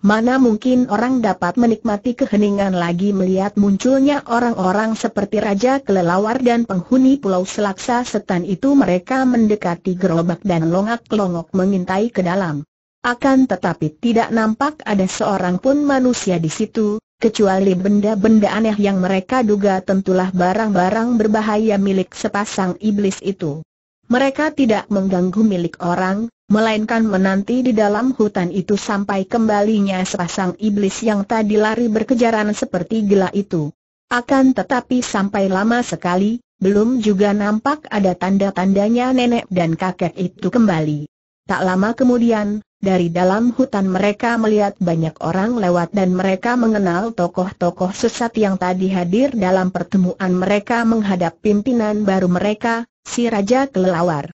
Mana mungkin orang dapat menikmati keheningan lagi melihat munculnya orang-orang seperti Raja Kelelawar dan penghuni Pulau Selaksa Setan itu mereka mendekati gerobak dan longak-longok mengintai ke dalam. Akan tetapi tidak nampak ada seorang pun manusia di situ, kecuali benda-benda aneh yang mereka duga tentulah barang-barang berbahaya milik sepasang iblis itu. Mereka tidak mengganggu milik orang, melainkan menanti di dalam hutan itu sampai kembalinya sepasang iblis yang tadi lari berkejaran seperti gila itu. Akan tetapi sampai lama sekali, belum juga nampak ada tanda-tandanya nenek dan kakek itu kembali. Tak lama kemudian, dari dalam hutan mereka melihat banyak orang lewat dan mereka mengenal tokoh-tokoh sesat yang tadi hadir dalam pertemuan mereka menghadap pimpinan baru mereka, si Raja Kelelawar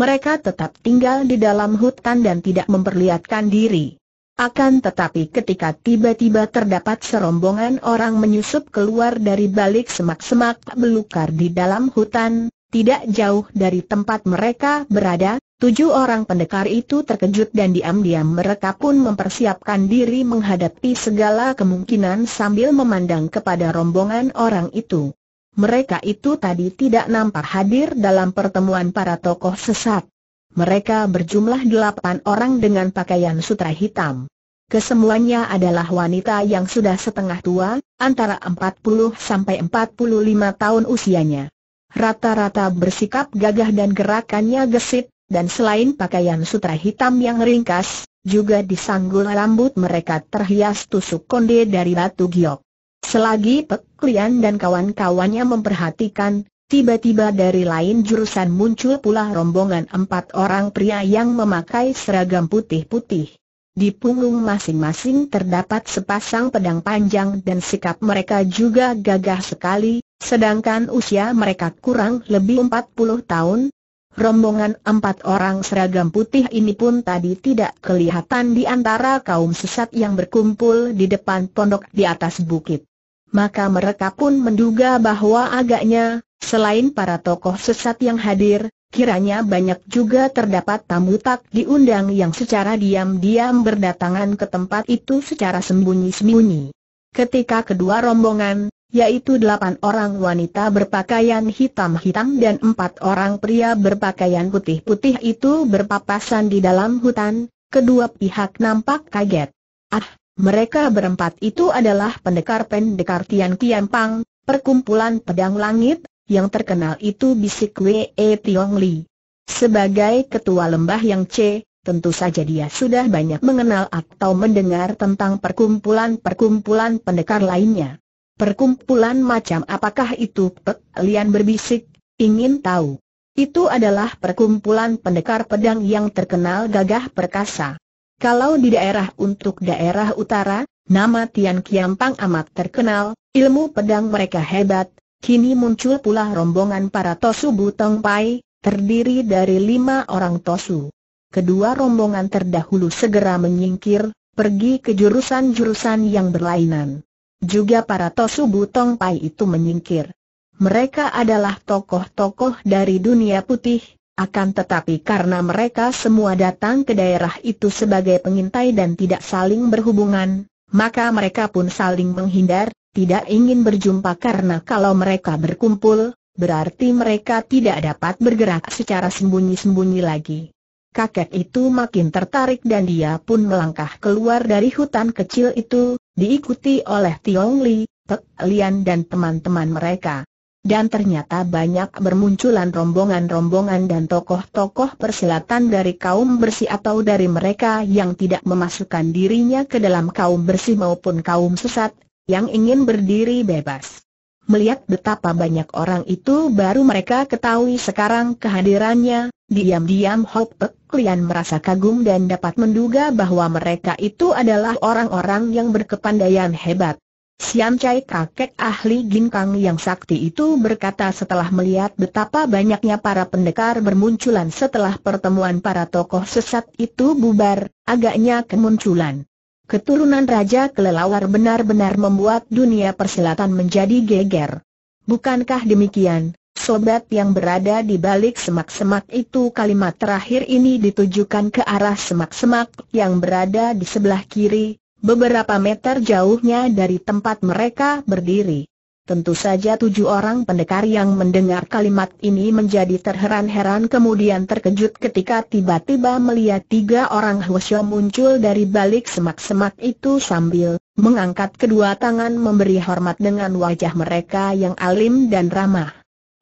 mereka tetap tinggal di dalam hutan dan tidak memperlihatkan diri. Akan tetapi ketika tiba-tiba terdapat serombongan orang menyusup keluar dari balik semak-semak belukar di dalam hutan, tidak jauh dari tempat mereka berada, tujuh orang pendekar itu terkejut dan diam-diam mereka pun mempersiapkan diri menghadapi segala kemungkinan sambil memandang kepada rombongan orang itu mereka itu tadi tidak nampak hadir dalam pertemuan para tokoh sesat. Mereka berjumlah delapan orang dengan pakaian sutra hitam. Kesemuanya adalah wanita yang sudah setengah tua, antara 40 sampai 45 tahun usianya. Rata-rata bersikap gagah dan gerakannya gesit, dan selain pakaian sutra hitam yang ringkas, juga disanggul rambut mereka terhias tusuk konde dari batu giok. Selagi pek, Klien dan kawan-kawannya memperhatikan, tiba-tiba dari lain jurusan muncul pula rombongan empat orang pria yang memakai seragam putih-putih. Di punggung masing-masing terdapat sepasang pedang panjang dan sikap mereka juga gagah sekali, sedangkan usia mereka kurang lebih 40 tahun. Rombongan empat orang seragam putih ini pun tadi tidak kelihatan di antara kaum sesat yang berkumpul di depan pondok di atas bukit maka mereka pun menduga bahwa agaknya, selain para tokoh sesat yang hadir, kiranya banyak juga terdapat tamu tak diundang yang secara diam-diam berdatangan ke tempat itu secara sembunyi-sembunyi. Ketika kedua rombongan, yaitu delapan orang wanita berpakaian hitam-hitam dan empat orang pria berpakaian putih-putih itu berpapasan di dalam hutan, kedua pihak nampak kaget. Ah, mereka berempat itu adalah pendekar-pendekar Tian Pang, perkumpulan pedang langit, yang terkenal itu bisik Wee Tiong Li. Sebagai ketua lembah yang C, tentu saja dia sudah banyak mengenal atau mendengar tentang perkumpulan-perkumpulan pendekar lainnya. Perkumpulan macam apakah itu? Pek Lian berbisik, ingin tahu. Itu adalah perkumpulan pendekar pedang yang terkenal gagah perkasa. Kalau di daerah untuk daerah utara, nama Tian Kiampang amat terkenal, ilmu pedang mereka hebat, kini muncul pula rombongan para Tosu Butong Pai, terdiri dari lima orang Tosu. Kedua rombongan terdahulu segera menyingkir, pergi ke jurusan-jurusan yang berlainan. Juga para Tosu Butong Pai itu menyingkir. Mereka adalah tokoh-tokoh dari dunia putih, akan tetapi karena mereka semua datang ke daerah itu sebagai pengintai dan tidak saling berhubungan, maka mereka pun saling menghindar, tidak ingin berjumpa karena kalau mereka berkumpul, berarti mereka tidak dapat bergerak secara sembunyi-sembunyi lagi. Kakek itu makin tertarik dan dia pun melangkah keluar dari hutan kecil itu, diikuti oleh Tiong Li, Pek Lian dan teman-teman mereka. Dan ternyata banyak bermunculan rombongan-rombongan dan tokoh-tokoh persilatan dari kaum bersih atau dari mereka yang tidak memasukkan dirinya ke dalam kaum bersih maupun kaum sesat, yang ingin berdiri bebas. Melihat betapa banyak orang itu baru mereka ketahui sekarang kehadirannya, diam-diam Hop Pek merasa kagum dan dapat menduga bahwa mereka itu adalah orang-orang yang berkepandaian hebat. Siam Chai kakek ahli ginkang yang sakti itu berkata setelah melihat betapa banyaknya para pendekar bermunculan setelah pertemuan para tokoh sesat itu bubar, agaknya kemunculan. Keturunan Raja Kelelawar benar-benar membuat dunia persilatan menjadi geger. Bukankah demikian, sobat yang berada di balik semak-semak itu kalimat terakhir ini ditujukan ke arah semak-semak yang berada di sebelah kiri, beberapa meter jauhnya dari tempat mereka berdiri. Tentu saja tujuh orang pendekar yang mendengar kalimat ini menjadi terheran-heran kemudian terkejut ketika tiba-tiba melihat tiga orang Hwasyo muncul dari balik semak-semak itu sambil mengangkat kedua tangan memberi hormat dengan wajah mereka yang alim dan ramah.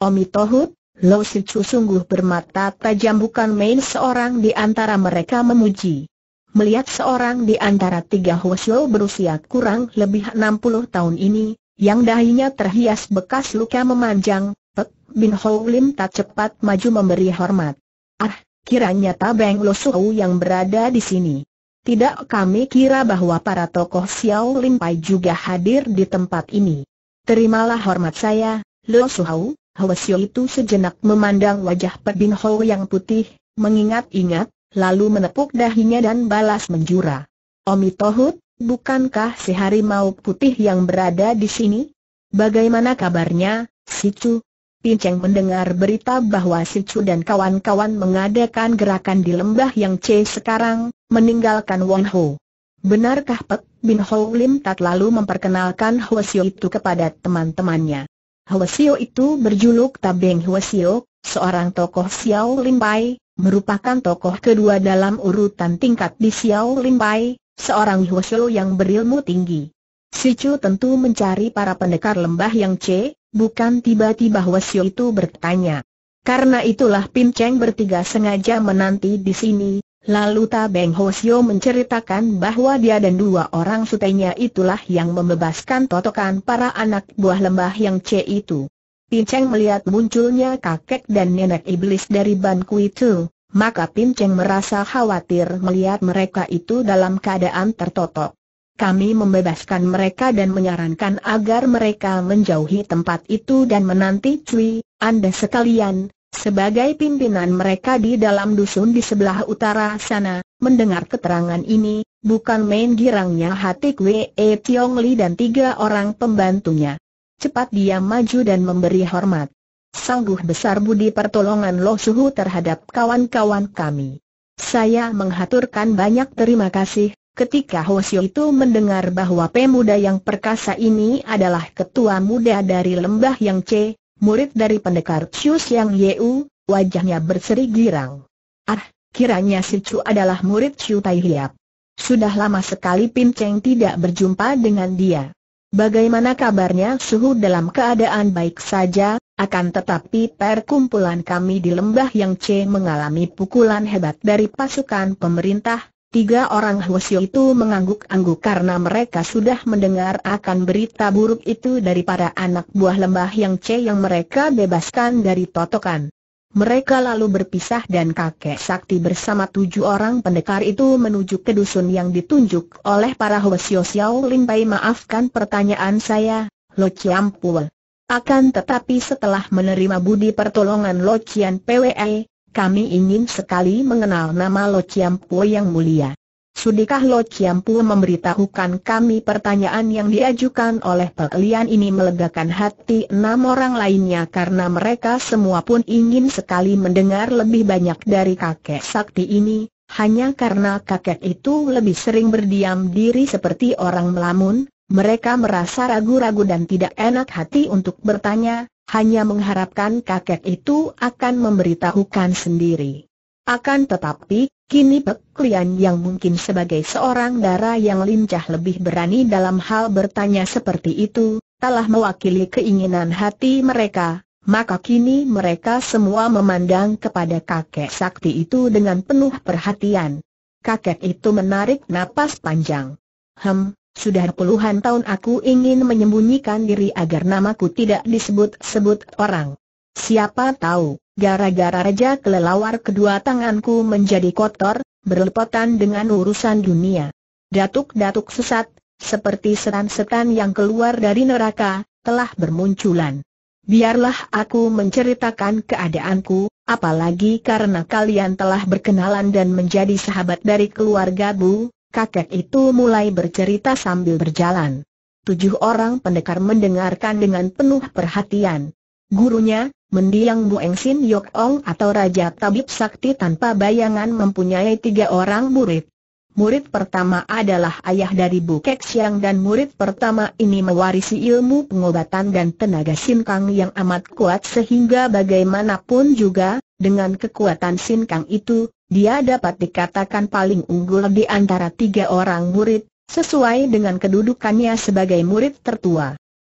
Omi Tohut, Lo Sichu sungguh bermata tajam bukan main seorang di antara mereka memuji. Melihat seorang di antara tiga Hwasyo berusia kurang lebih 60 tahun ini, yang dahinya terhias bekas luka memanjang, Pek Bin Hou Lim tak cepat maju memberi hormat. Ah, kiranya Tabeng Lo Suhu yang berada di sini. Tidak kami kira bahwa para tokoh Xiao Lim Pai juga hadir di tempat ini. Terimalah hormat saya, Lo Suhu, Hwasyo itu sejenak memandang wajah Pek Bin Hou yang putih, mengingat-ingat, lalu menepuk dahinya dan balas menjura. Omi Tohut, bukankah si harimau putih yang berada di sini? Bagaimana kabarnya, si Pincang Pinceng mendengar berita bahwa si Chu dan kawan-kawan mengadakan gerakan di lembah yang C sekarang, meninggalkan Wong Ho. Benarkah Pek Bin Ho Lim tak lalu memperkenalkan Hwa Sio itu kepada teman-temannya? Hwa Sio itu berjuluk Tabeng Hwa Sio, seorang tokoh Xiao Lim Pai, merupakan tokoh kedua dalam urutan tingkat di Xiao Limpai, seorang Hwasyo yang berilmu tinggi. Si Chu tentu mencari para pendekar lembah yang C, bukan tiba-tiba Hwasyo itu bertanya. Karena itulah Pin Cheng bertiga sengaja menanti di sini, lalu Ta Beng Hwasyo menceritakan bahwa dia dan dua orang sutenya itulah yang membebaskan totokan para anak buah lembah yang C itu. Pinceng melihat munculnya kakek dan nenek iblis dari bangku itu, maka Pinceng merasa khawatir melihat mereka itu dalam keadaan tertotok. Kami membebaskan mereka dan menyarankan agar mereka menjauhi tempat itu dan menanti Cui, Anda sekalian, sebagai pimpinan mereka di dalam dusun di sebelah utara sana. Mendengar keterangan ini, bukan main girangnya hati Kwee e Tiong Li dan tiga orang pembantunya cepat dia maju dan memberi hormat. Sangguh besar budi pertolongan Lo Suhu terhadap kawan-kawan kami. Saya menghaturkan banyak terima kasih, ketika Hosio itu mendengar bahwa pemuda yang perkasa ini adalah ketua muda dari lembah yang C, murid dari pendekar Chus yang Yeu, wajahnya berseri girang. Ah, kiranya si Chu adalah murid Chu Tai Hiap. Sudah lama sekali Pin Cheng tidak berjumpa dengan dia. Bagaimana kabarnya suhu dalam keadaan baik saja, akan tetapi perkumpulan kami di lembah yang C mengalami pukulan hebat dari pasukan pemerintah, tiga orang Hwasyo itu mengangguk-angguk karena mereka sudah mendengar akan berita buruk itu dari anak buah lembah yang C yang mereka bebaskan dari totokan. Mereka lalu berpisah dan kakek sakti bersama tujuh orang pendekar itu menuju ke dusun yang ditunjuk oleh para Hwasyo Xiao Lin Pai maafkan pertanyaan saya, Lo Chiam Pue. Akan tetapi setelah menerima budi pertolongan Lo Chian PWE, kami ingin sekali mengenal nama Lo Chiam Pue yang mulia. Sudikah Lo Chiam memberitahukan kami pertanyaan yang diajukan oleh Lian ini melegakan hati enam orang lainnya karena mereka semua pun ingin sekali mendengar lebih banyak dari kakek sakti ini, hanya karena kakek itu lebih sering berdiam diri seperti orang melamun, mereka merasa ragu-ragu dan tidak enak hati untuk bertanya, hanya mengharapkan kakek itu akan memberitahukan sendiri. Akan tetapi, Kini Pek Lian yang mungkin sebagai seorang darah yang lincah lebih berani dalam hal bertanya seperti itu, telah mewakili keinginan hati mereka, maka kini mereka semua memandang kepada kakek sakti itu dengan penuh perhatian. Kakek itu menarik napas panjang. Hem, sudah puluhan tahun aku ingin menyembunyikan diri agar namaku tidak disebut-sebut orang. Siapa tahu, Gara-gara Raja Kelelawar kedua tanganku menjadi kotor, berlepotan dengan urusan dunia. Datuk-datuk sesat, seperti setan-setan yang keluar dari neraka, telah bermunculan. Biarlah aku menceritakan keadaanku, apalagi karena kalian telah berkenalan dan menjadi sahabat dari keluarga Bu, kakek itu mulai bercerita sambil berjalan. Tujuh orang pendekar mendengarkan dengan penuh perhatian. Gurunya, mendiang Eng Sin Yok Ong atau Raja Tabib Sakti tanpa bayangan mempunyai tiga orang murid. Murid pertama adalah ayah dari Bu Siang dan murid pertama ini mewarisi ilmu pengobatan dan tenaga sinkang yang amat kuat sehingga bagaimanapun juga, dengan kekuatan sinkang itu, dia dapat dikatakan paling unggul di antara tiga orang murid, sesuai dengan kedudukannya sebagai murid tertua.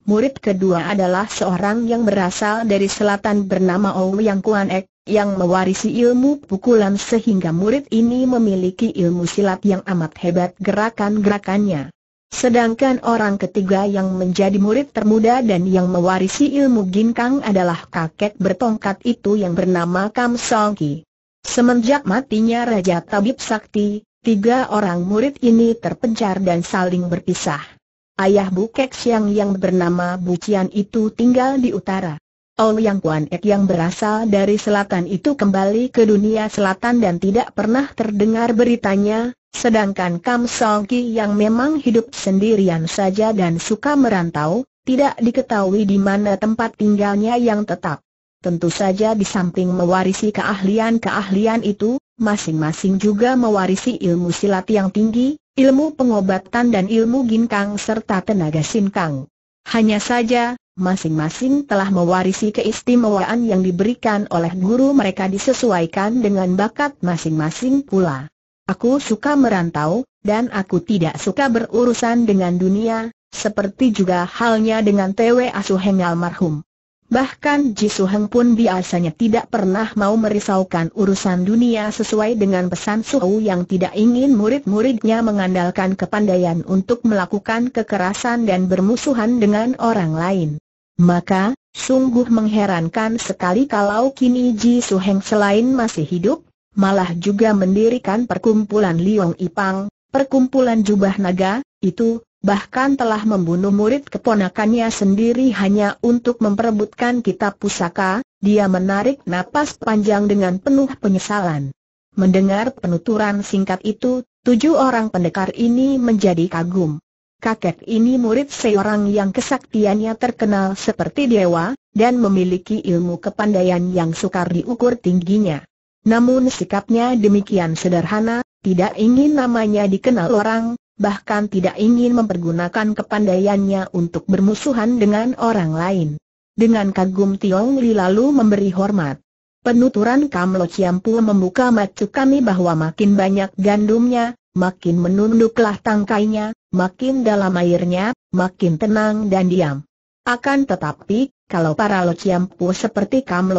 Murid kedua adalah seorang yang berasal dari selatan bernama Ouyang Kuan Ek, yang mewarisi ilmu pukulan sehingga murid ini memiliki ilmu silat yang amat hebat gerakan-gerakannya. Sedangkan orang ketiga yang menjadi murid termuda dan yang mewarisi ilmu ginkang adalah kakek bertongkat itu yang bernama Kam Song Ki. Semenjak matinya Raja Tabib Sakti, tiga orang murid ini terpencar dan saling berpisah. Ayah Bu Kek Siang yang bernama Bu Cian itu tinggal di utara. Ouyang Yang Kuan Ek yang berasal dari selatan itu kembali ke dunia selatan dan tidak pernah terdengar beritanya, sedangkan Kam Song Ki yang memang hidup sendirian saja dan suka merantau, tidak diketahui di mana tempat tinggalnya yang tetap. Tentu saja di samping mewarisi keahlian-keahlian itu, masing-masing juga mewarisi ilmu silat yang tinggi, ilmu pengobatan dan ilmu ginkang serta tenaga sinkang. Hanya saja, masing-masing telah mewarisi keistimewaan yang diberikan oleh guru mereka disesuaikan dengan bakat masing-masing pula. Aku suka merantau, dan aku tidak suka berurusan dengan dunia, seperti juga halnya dengan T.W. Asuheng almarhum. Bahkan Ji Su Heng pun biasanya tidak pernah mau merisaukan urusan dunia sesuai dengan pesan Suhu yang tidak ingin murid-muridnya mengandalkan kepandaian untuk melakukan kekerasan dan bermusuhan dengan orang lain. Maka, sungguh mengherankan sekali kalau kini Ji Su Heng selain masih hidup, malah juga mendirikan perkumpulan Liong Ipang, perkumpulan Jubah Naga, itu, bahkan telah membunuh murid keponakannya sendiri hanya untuk memperebutkan kitab pusaka, dia menarik napas panjang dengan penuh penyesalan. Mendengar penuturan singkat itu, tujuh orang pendekar ini menjadi kagum. Kakek ini murid seorang yang kesaktiannya terkenal seperti dewa, dan memiliki ilmu kepandaian yang sukar diukur tingginya. Namun sikapnya demikian sederhana, tidak ingin namanya dikenal orang, bahkan tidak ingin mempergunakan kepandaiannya untuk bermusuhan dengan orang lain. Dengan kagum Tiong Li lalu memberi hormat. Penuturan Kamlo Ciampu membuka mata kami bahwa makin banyak gandumnya, makin menunduklah tangkainya, makin dalam airnya, makin tenang dan diam. Akan tetapi, kalau para Lo Pu seperti Kam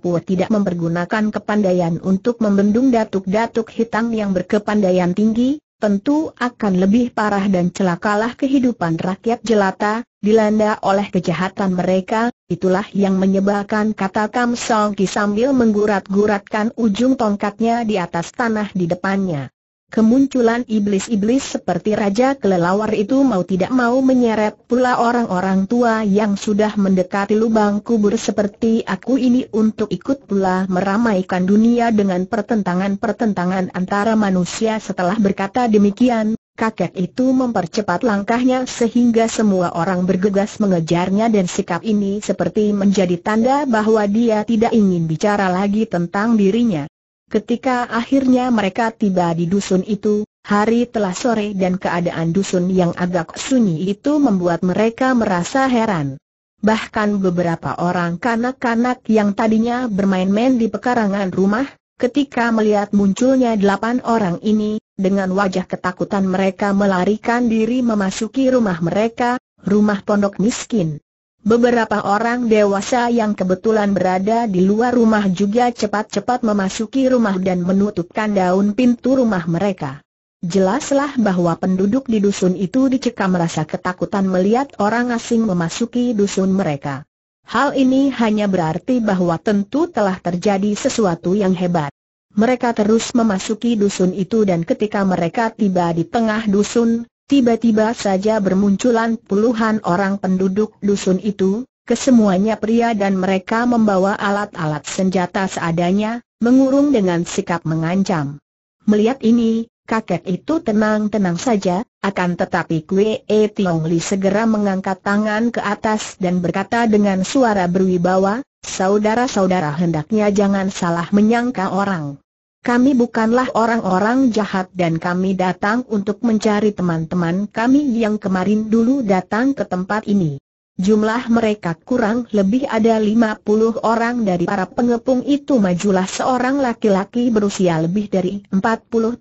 Pu tidak mempergunakan kepandaian untuk membendung datuk-datuk hitam yang berkepandaian tinggi, tentu akan lebih parah dan celakalah kehidupan rakyat jelata, dilanda oleh kejahatan mereka, itulah yang menyebabkan kata Kam Song Ki sambil menggurat-guratkan ujung tongkatnya di atas tanah di depannya. Kemunculan iblis-iblis seperti Raja Kelelawar itu mau tidak mau menyeret pula orang-orang tua yang sudah mendekati lubang kubur seperti aku ini untuk ikut pula meramaikan dunia dengan pertentangan-pertentangan antara manusia setelah berkata demikian, kakek itu mempercepat langkahnya sehingga semua orang bergegas mengejarnya dan sikap ini seperti menjadi tanda bahwa dia tidak ingin bicara lagi tentang dirinya. Ketika akhirnya mereka tiba di dusun itu, hari telah sore dan keadaan dusun yang agak sunyi itu membuat mereka merasa heran. Bahkan beberapa orang kanak-kanak yang tadinya bermain-main di pekarangan rumah, ketika melihat munculnya delapan orang ini, dengan wajah ketakutan mereka melarikan diri memasuki rumah mereka, rumah pondok miskin. Beberapa orang dewasa yang kebetulan berada di luar rumah juga cepat-cepat memasuki rumah dan menutupkan daun pintu rumah mereka. Jelaslah bahwa penduduk di dusun itu dicekam rasa ketakutan melihat orang asing memasuki dusun mereka. Hal ini hanya berarti bahwa tentu telah terjadi sesuatu yang hebat. Mereka terus memasuki dusun itu dan ketika mereka tiba di tengah dusun, Tiba-tiba saja bermunculan puluhan orang penduduk dusun itu, kesemuanya pria dan mereka membawa alat-alat senjata seadanya, mengurung dengan sikap mengancam. Melihat ini, kakek itu tenang-tenang saja, akan tetapi Kue E Tiong Li segera mengangkat tangan ke atas dan berkata dengan suara berwibawa, Saudara-saudara hendaknya jangan salah menyangka orang. Kami bukanlah orang-orang jahat dan kami datang untuk mencari teman-teman kami yang kemarin dulu datang ke tempat ini. Jumlah mereka kurang lebih ada 50 orang dari para pengepung itu majulah seorang laki-laki berusia lebih dari 40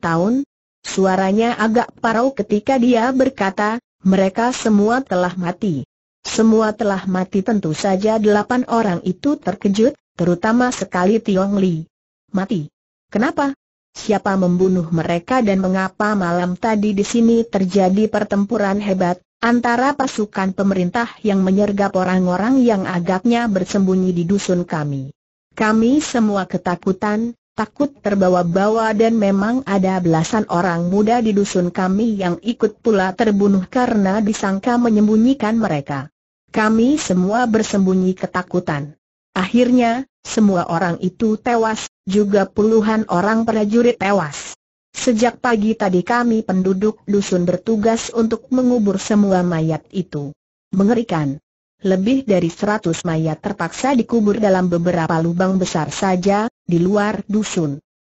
tahun. Suaranya agak parau ketika dia berkata, mereka semua telah mati. Semua telah mati tentu saja delapan orang itu terkejut, terutama sekali Tiong Li. Mati. Kenapa? Siapa membunuh mereka dan mengapa malam tadi di sini terjadi pertempuran hebat antara pasukan pemerintah yang menyergap orang-orang yang agaknya bersembunyi di dusun kami? Kami semua ketakutan, takut terbawa-bawa dan memang ada belasan orang muda di dusun kami yang ikut pula terbunuh karena disangka menyembunyikan mereka. Kami semua bersembunyi ketakutan. Akhirnya, semua orang itu tewas, juga puluhan orang prajurit tewas. Sejak pagi tadi kami penduduk dusun bertugas untuk mengubur semua mayat itu. Mengerikan. Lebih dari seratus mayat terpaksa dikubur dalam beberapa lubang besar saja, di luar dusun.